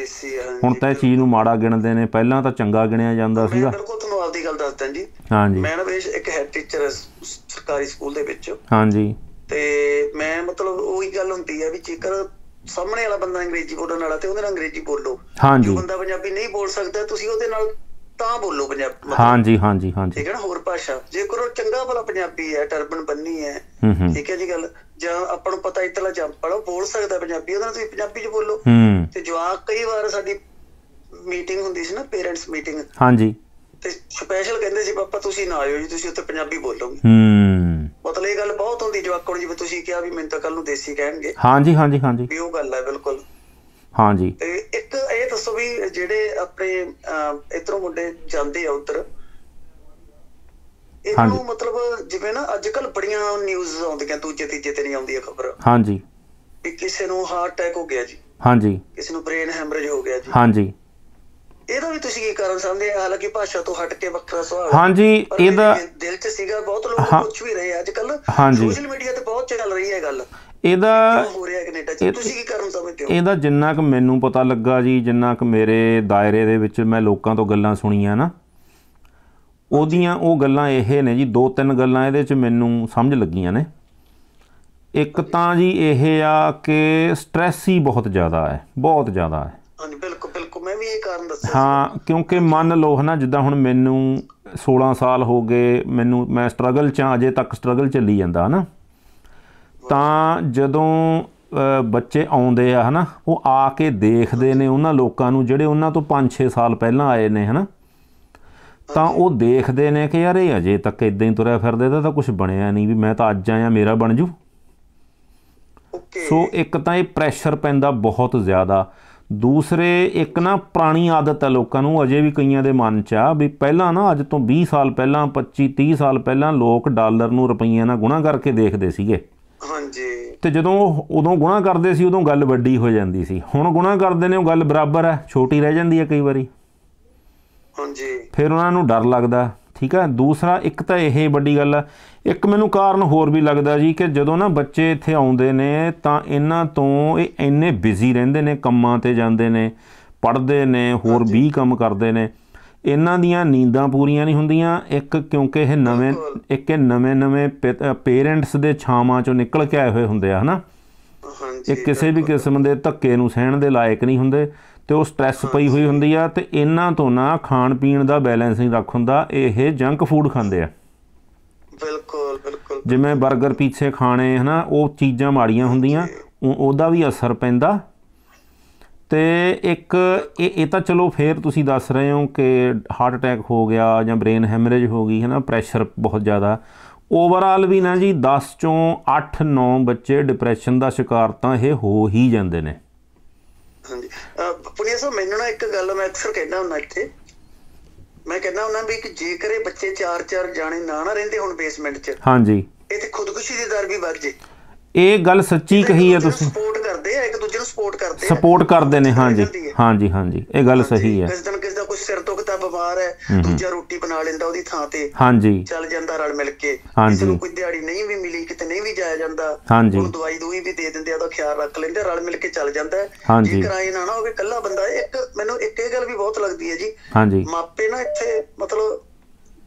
ਹੁਣ ਤਾਂ ਇਹ ਚੀਜ਼ ਨੂੰ ਮਾੜਾ ਗਿਣਦੇ ਨੇ ਪਹਿਲਾਂ ਤਾਂ ਚੰਗਾ ਗਿਣਿਆ ਜਾਂਦਾ ਸੀਗਾ ਬਿਲਕੁਲ ਤੁਹਾਨੂੰ ਆਪਦੀ ਗੱਲ ਦੱਸਦਾ ਜੀ ਹਾਂਜੀ ਮੈਂ ਨਾ ਵੇਸ਼ ਇੱਕ ਹੈਡ ਟੀਚਰ ਸਰਕਾਰੀ ਸਕੂਲ ਦੇ ਵਿੱਚ ਹਾਂਜੀ ਤੇ ਮੈਂ ਮਤਲਬ ਉਹੀ ਗੱਲ ਹੁੰਦੀ ਆ ਵੀ ਜੇਕਰ ਸਾਹਮਣੇ ਵਾਲਾ ਬੰਦਾ ਅੰਗਰੇਜ਼ੀ ਬੋਲਣ ਵਾਲਾ ਤੇ ਉਹਦੇ ਨਾਲ ਅੰਗਰੇਜ਼ੀ ਬੋਲੋ ਹਾਂਜੀ ਬੰਦਾ ਪੰਜਾਬੀ ਨਹੀਂ ਬੋਲ ਸਕਦਾ ਤੁਸੀਂ ਉਹਦੇ ਨਾਲ ਤਾਂ ਬੋਲੋ ਪੰਜਾਬੀ ਹਾਂਜੀ ਹਾਂਜੀ ਹਾਂਜੀ ਠੀਕ ਹੈ ਨਾ ਹੋਰ ਭਾਸ਼ਾ ਜੇਕਰ ਉਹ ਚੰਗਾ ਭਲਾ ਪੰਜਾਬੀ ਹੈ ਟਰਬਨ ਬੰਨੀ ਹੈ ਠੀਕ ਹੈ ਜੀ ਗੱਲ ਜਾਂ ਆਪਾਂ ਨੂੰ ਪਤਾ ਇਤਲਾ ਜੰਪਲ ਉਹ ਬੋਲ ਸਕਦਾ ਪੰਜਾਬੀ ਉਹਨਾਂ ਤੁਸੀਂ ਪੰਜਾਬੀ ਚ ਬੋਲੋ ਤੇ ਜਵਾਕ ਕਈ ਵਾਰ ਸਾਡੀ ਮੀਟਿੰਗ ਹੁੰਦੀ ਸੀ ਨਾ ਪੇਰੈਂਟਸ ਮੀਟਿੰਗ ਹਾਂਜੀ ਤੇ ਸਪੈਸ਼ਲ ਕਹਿੰਦੇ ਸੀ ਪਾਪਾ ਤੁਸੀਂ ਨਾ ਆਇਓ ਜੀ ਤੁਸੀਂ ਉੱਥੇ ਪੰਜਾਬੀ ਬੋਲੋਗੇ ਹੂੰ ਮਤਲਬ ਇਹ ਗੱਲ ਬਹੁਤ ਹੁੰਦੀ ਜਵਾਕ ਨੂੰ ਜਿਵੇਂ ਤੁਸੀਂ ਕਿਹਾ ਵੀ ਮੈਨੂੰ ਤਾਂ ਕੱਲ ਨੂੰ ਦੇਸੀ ਕਹਿਣਗੇ ਹਾਂਜੀ ਹਾਂਜੀ ਹਾਂਜੀ ਵੀ ਉਹ ਗੱਲ ਹੈ ਬਿਲਕੁਲ ਹਾਂਜੀ ਤੇ ਇੱਕ ਇਹ ਦੱਸੋ ਵੀ ਜਿਹੜੇ ਆਪਣੇ ਇਧਰੋਂ ਮੁੰਡੇ ਜਾਂਦੇ ਆ ਉਧਰ ਇਹਨੂੰ ਮਤਲਬ ਜਿਵੇਂ ਨਾ ਅੱਜ ਕੱਲ ਬੜੀਆਂ ਨਿਊਜ਼ ਆਉਂਦੀਆਂ ਦੂਜੇ ਤੀਜੇ ਤੇ ਨਹੀਂ ਆਉਂਦੀ ਖਬਰ ਹਾਂਜੀ ਕਿ ਕਿਸੇ ਨੂੰ ਹਾਰਟ ਅਟੈਕ ਹੋ ਗਿਆ ਜੀ ਹਾਂਜੀ ਕਿਸੇ ਨੂੰ ਬ੍ਰੇਨ ਹੈਮਰੇਜ ਹੋ ਗਿਆ ਜੀ ਹਾਂਜੀ ਇਹਦਾ ਵੀ ਤੁਸੀਂ ਕੀ ਕਾਰਨ ਸਮਝਦੇ ਆ ਹਾਲਾਂਕਿ ਭਾਸ਼ਾ ਤੋਂ ਹਟ ਕੇ ਵੱਖਰਾ ਸਵਾਲ ਹਾਂਜੀ ਇਹਦਾ ਦਿਲ 'ਚ ਸੀਗਾ ਬਹੁਤ ਲੋਕ ਪੁੱਛ ਵੀ ਰਹੇ ਅੱਜ ਕੱਲ ਸੋਸ਼ਲ ਮੀਡੀਆ ਤੇ ਬਹੁਤ ਚੱਲ ਰਹੀ ਹੈ ਗੱਲ ਇਹਦਾ ਹੋ ਰਿਹਾ ਕੈਨੇਡਾ ਚ ਤੁਸੀਂ ਕੀ ਕਰਨ ਸਮਝਦੇ ਹੋ ਇਹਦਾ ਜਿੰਨਾ ਕੁ ਮੈਨੂੰ ਪਤਾ ਲੱਗਾ ਜੀ ਜਿੰਨਾ ਕੁ ਮੇਰੇ ਦਾਇਰੇ ਦੇ ਵਿੱਚ ਮੈਂ ਲੋਕਾਂ ਤੋਂ ਗੱਲਾਂ ਸੁਣੀਆਂ ਨਾ ਉਹਦੀਆਂ ਉਹ ਗੱਲਾਂ ਇਹ ਨੇ ਜੀ ਦੋ ਤਿੰਨ ਗੱਲਾਂ ਇਹਦੇ ਚ ਮੈਨੂੰ ਸਮਝ ਲੱਗੀਆਂ ਨੇ ਇੱਕ ਤਾਂ ਜੀ ਇਹ ਆ ਕਿ ਸਟ੍ਰੈਸ ਹੀ ਬਹੁਤ ਜ਼ਿਆਦਾ ਹੈ ਬਹੁਤ ਜ਼ਿਆਦਾ ਹੈ ਹਾਂਜੀ ਬਿਲਕੁਲ ਬਿਲਕੁਲ ਮੈਂ ਵੀ ਇਹ ਕਾਰਨ ਦੱਸਿਆ ਹਾਂ ਕਿਉਂਕਿ ਮੰਨ ਲਓ ਹਨਾ ਜਿੱਦਾਂ ਹੁਣ ਮੈਨੂੰ 16 ਸਾਲ ਹੋ ਗਏ ਮੈਨੂੰ ਮੈਂ ਸਟਰਗਲ ਚ ਅਜੇ ਤੱਕ ਸਟਰਗਲ ਚੱਲੀ ਜਾਂਦਾ ਹਨਾ ਤਾਂ ਜਦੋਂ ਬੱਚੇ ਆਉਂਦੇ ਆ ਹਨਾ ਉਹ ਆ ਕੇ ਦੇਖਦੇ ਨੇ ਉਹਨਾਂ ਲੋਕਾਂ ਨੂੰ ਜਿਹੜੇ ਉਹਨਾਂ ਤੋਂ 5-6 ਸਾਲ ਪਹਿਲਾਂ ਆਏ ਨੇ ਹਨਾ ਤਾਂ ਉਹ ਦੇਖਦੇ ਨੇ ਕਿ ਯਾਰ ਇਹ ਅਜੇ ਤੱਕ ਇਦਾਂ ਹੀ ਤੁਰਿਆ ਫਿਰਦੇ ਤਾਂ ਕੁਝ ਬਣਿਆ ਨਹੀਂ ਵੀ ਮੈਂ ਤਾਂ ਅੱਜ ਆਇਆ ਮੇਰਾ ਬਣ ਜੂ ਸੋ ਇੱਕ ਤਾਂ ਇਹ ਪ੍ਰੈਸ਼ਰ ਪੈਂਦਾ ਬਹੁਤ ਜ਼ਿਆਦਾ ਦੂਸਰੇ ਇੱਕ ਨਾ ਪੁਰਾਣੀ ਆਦਤ ਹੈ ਲੋਕਾਂ ਨੂੰ ਅਜੇ ਵੀ ਕਈਆਂ ਦੇ ਮਨ 'ਚ ਆ ਵੀ ਪਹਿਲਾਂ ਨਾ ਅੱਜ ਤੋਂ 20 ਸਾਲ ਪਹਿਲਾਂ 25 30 ਸਾਲ ਪਹਿਲਾਂ ਲੋਕ ਡਾਲਰ ਨੂੰ ਰੁਪਈਆ ਨਾਲ ਗੁਣਾ ਕਰਕੇ ਦੇਖਦੇ ਸੀਗੇ ਹਾਂਜੀ ਤੇ ਜਦੋਂ ਉਦੋਂ ਗੁਣਾ ਕਰਦੇ ਸੀ ਉਦੋਂ ਗੱਲ ਵੱਡੀ ਹੋ ਜਾਂਦੀ ਸੀ ਹੁਣ ਗੁਣਾ ਕਰਦੇ ਨੇ ਉਹ ਗੱਲ ਬਰਾਬਰ ਹੈ ਛੋਟੀ ਰਹਿ ਜਾਂਦੀ ਹੈ ਕਈ ਵਾਰੀ ਹਾਂਜੀ ਫਿਰ ਉਹਨਾਂ ਨੂੰ ਡਰ ਲੱਗਦਾ ਠੀਕ ਹੈ ਦੂਸਰਾ ਇੱਕ ਤਾਂ ਇਹ ਵੱਡੀ ਗੱਲ ਹੈ ਇੱਕ ਮੈਨੂੰ ਕਾਰਨ ਹੋਰ ਵੀ ਲੱਗਦਾ ਜੀ ਕਿ ਜਦੋਂ ਨਾ ਬੱਚੇ ਇੱਥੇ ਆਉਂਦੇ ਨੇ ਤਾਂ ਇਹਨਾਂ ਤੋਂ ਇਹ ਇੰਨੇ ਬਿਜ਼ੀ ਰਹਿੰਦੇ ਨੇ ਕੰਮਾਂ ਤੇ ਜਾਂਦੇ ਨੇ ਪੜ੍ਹਦੇ ਨੇ ਹੋਰ ਵੀ ਕੰਮ ਕਰਦੇ ਨੇ ਇਹਨਾਂ ਦੀਆਂ ਨੀਂਦਾਂ ਪੂਰੀਆਂ ਨਹੀਂ ਹੁੰਦੀਆਂ ਇੱਕ ਕਿਉਂਕਿ ਇਹ ਨਵੇਂ ਇੱਕ ਇਹ ਨਵੇਂ-ਨਵੇਂ ਪੇਰੈਂਟਸ ਦੇ ਛਾਵਾਂ ਚੋਂ ਨਿਕਲ ਕੇ ਆਏ ਹੋਏ ਹੁੰਦੇ ਆ ਹਨਾ ਇਹ ਕਿਸੇ ਵੀ ਕਿਸਮ ਦੇ ਧੱਕੇ ਨੂੰ ਸਹਿਣ ਦੇ ਲਾਇਕ ਨਹੀਂ ਹੁੰਦੇ ਤੇ ਉਹ ਸਟ्रेस ਪਈ ਹੋਈ ਹੁੰਦੀ ਆ ਤੇ ਇਹਨਾਂ ਤੋਂ ਨਾ ਖਾਣ ਪੀਣ ਦਾ ਬੈਲੈਂਸ ਨਹੀਂ ਰੱਖ ਹੁੰਦਾ ਇਹ ਜੰਕ ਫੂਡ ਖਾਂਦੇ ਆ ਬਿਲਕੁਲ ਬਿਲਕੁਲ ਜਿਵੇਂ 버ਗਰ ਪੀਛੇ ਖਾਣੇ ਹਨਾ ਉਹ ਚੀਜ਼ਾਂ ਮਾੜੀਆਂ ਹੁੰਦੀਆਂ ਉਹਦਾ ਵੀ ਅਸਰ ਪੈਂਦਾ ਤੇ ਇੱਕ ਇਹ ਇਹ ਤਾਂ ਚਲੋ ਫੇਰ ਤੁਸੀਂ ਦੱਸ ਰਹੇ ਹੋ ਕਿ ਹਾਰਟ ਅਟੈਕ ਹੋ ਗਿਆ ਜਾਂ ਬ੍ਰੇਨ ਹੈਮਰੇਜ ਹੋ ਗਈ ਹੈ ਨਾ ਪ੍ਰੈਸ਼ਰ ਬਹੁਤ ਜ਼ਿਆਦਾ ਓਵਰਆਲ ਵੀ ਨਾ ਜੀ 10 ਚੋਂ 8 9 ਬੱਚੇ ਡਿਪਰੈਸ਼ਨ ਦਾ ਸ਼ਿਕਾਰ ਤਾਂ ਇਹ ਹੋ ਹੀ ਜਾਂਦੇ ਨੇ ਹਾਂਜੀ ਪੁਨੀਆ ਸਾਹਿਬ ਮੈਨੂੰ ਨਾ ਇੱਕ ਗੱਲ ਮੈਂ ਅਕਸਰ ਕਹਿੰਦਾ ਹੁੰਦਾ ਇੱਥੇ ਮੈਂ ਕਹਿੰਦਾ ਹੁੰਦਾ ਵੀ ਕਿ ਜੇਕਰ ਇਹ ਬੱਚੇ 4-4 ਜਾਣੇ ਨਾ ਨਾ ਰਹਿੰਦੇ ਹੁਣ ਬੇਸਮੈਂਟ 'ਚ ਹਾਂਜੀ ਇਹ ਤੇ ਖੁਦਕੁਸ਼ੀ ਦੀ ਦਰ ਵੀ ਵੱਧ ਜੇ ਇਹ ਗੱਲ ਸੱਚੀ ਕਹੀ ਹੈ ਤੁਸੀਂ ਸਪੋਰਟ ਕਰਦੇ ਆ ਇੱਕ ਦੂਜੇ ਨੂੰ ਸਪੋਰਟ ਕਰਦੇ ਆ ਸਪੋਰਟ ਕਰਦੇ ਨੇ ਹਾਂਜੀ ਹਾਂਜੀ ਹਾਂਜੀ ਇਹ ਗੱਲ ਸਹੀ ਹੈ ਜਿਸ ਦਿਨ ਕਿਸ ਦਾ ਕੋਈ ਸਿਰ ਕਿਤਾ ਬਿਮਾਰ ਹੈ ਦੂਜਾ ਰੋਟੀ ਬਣਾ ਲੈਂਦਾ ਉਹਦੀ ਥਾਂ ਤੇ ਹਾਂਜੀ ਚੱਲ ਜਾਂਦਾ ਰਲ ਮਿਲ ਕੇ ਕਿਸੇ ਨੂੰ ਕੋਈ ਦਿਹਾੜੀ ਨਹੀਂ ਵੀ ਮਿਲੀ ਕਿਤੇ ਨਹੀਂ ਵੀ ਜਾਇਆ ਜਾਂਦਾ ਉਹਨੂੰ ਦਵਾਈ ਦੂਈ ਵੀ ਦੇ ਦਿੰਦੇ ਆ ਉਹਦਾ ਖਿਆਲ ਰੱਖ ਲੈਂਦੇ ਰਲ ਮਿਲ ਕੇ ਚੱਲ ਜਾਂਦਾ ਜੇ ਕਰਾਏ ਨਾ ਨਾ ਹੋਵੇ ਇਕੱਲਾ ਬੰਦਾ ਇੱਕ ਮੈਨੂੰ ਇੱਕ ਇਹ ਗੱਲ ਵੀ ਬਹੁਤ ਲੱਗਦੀ ਹੈ ਜੀ ਮਾਪੇ ਨਾ ਇੱਥੇ ਮਤਲਬ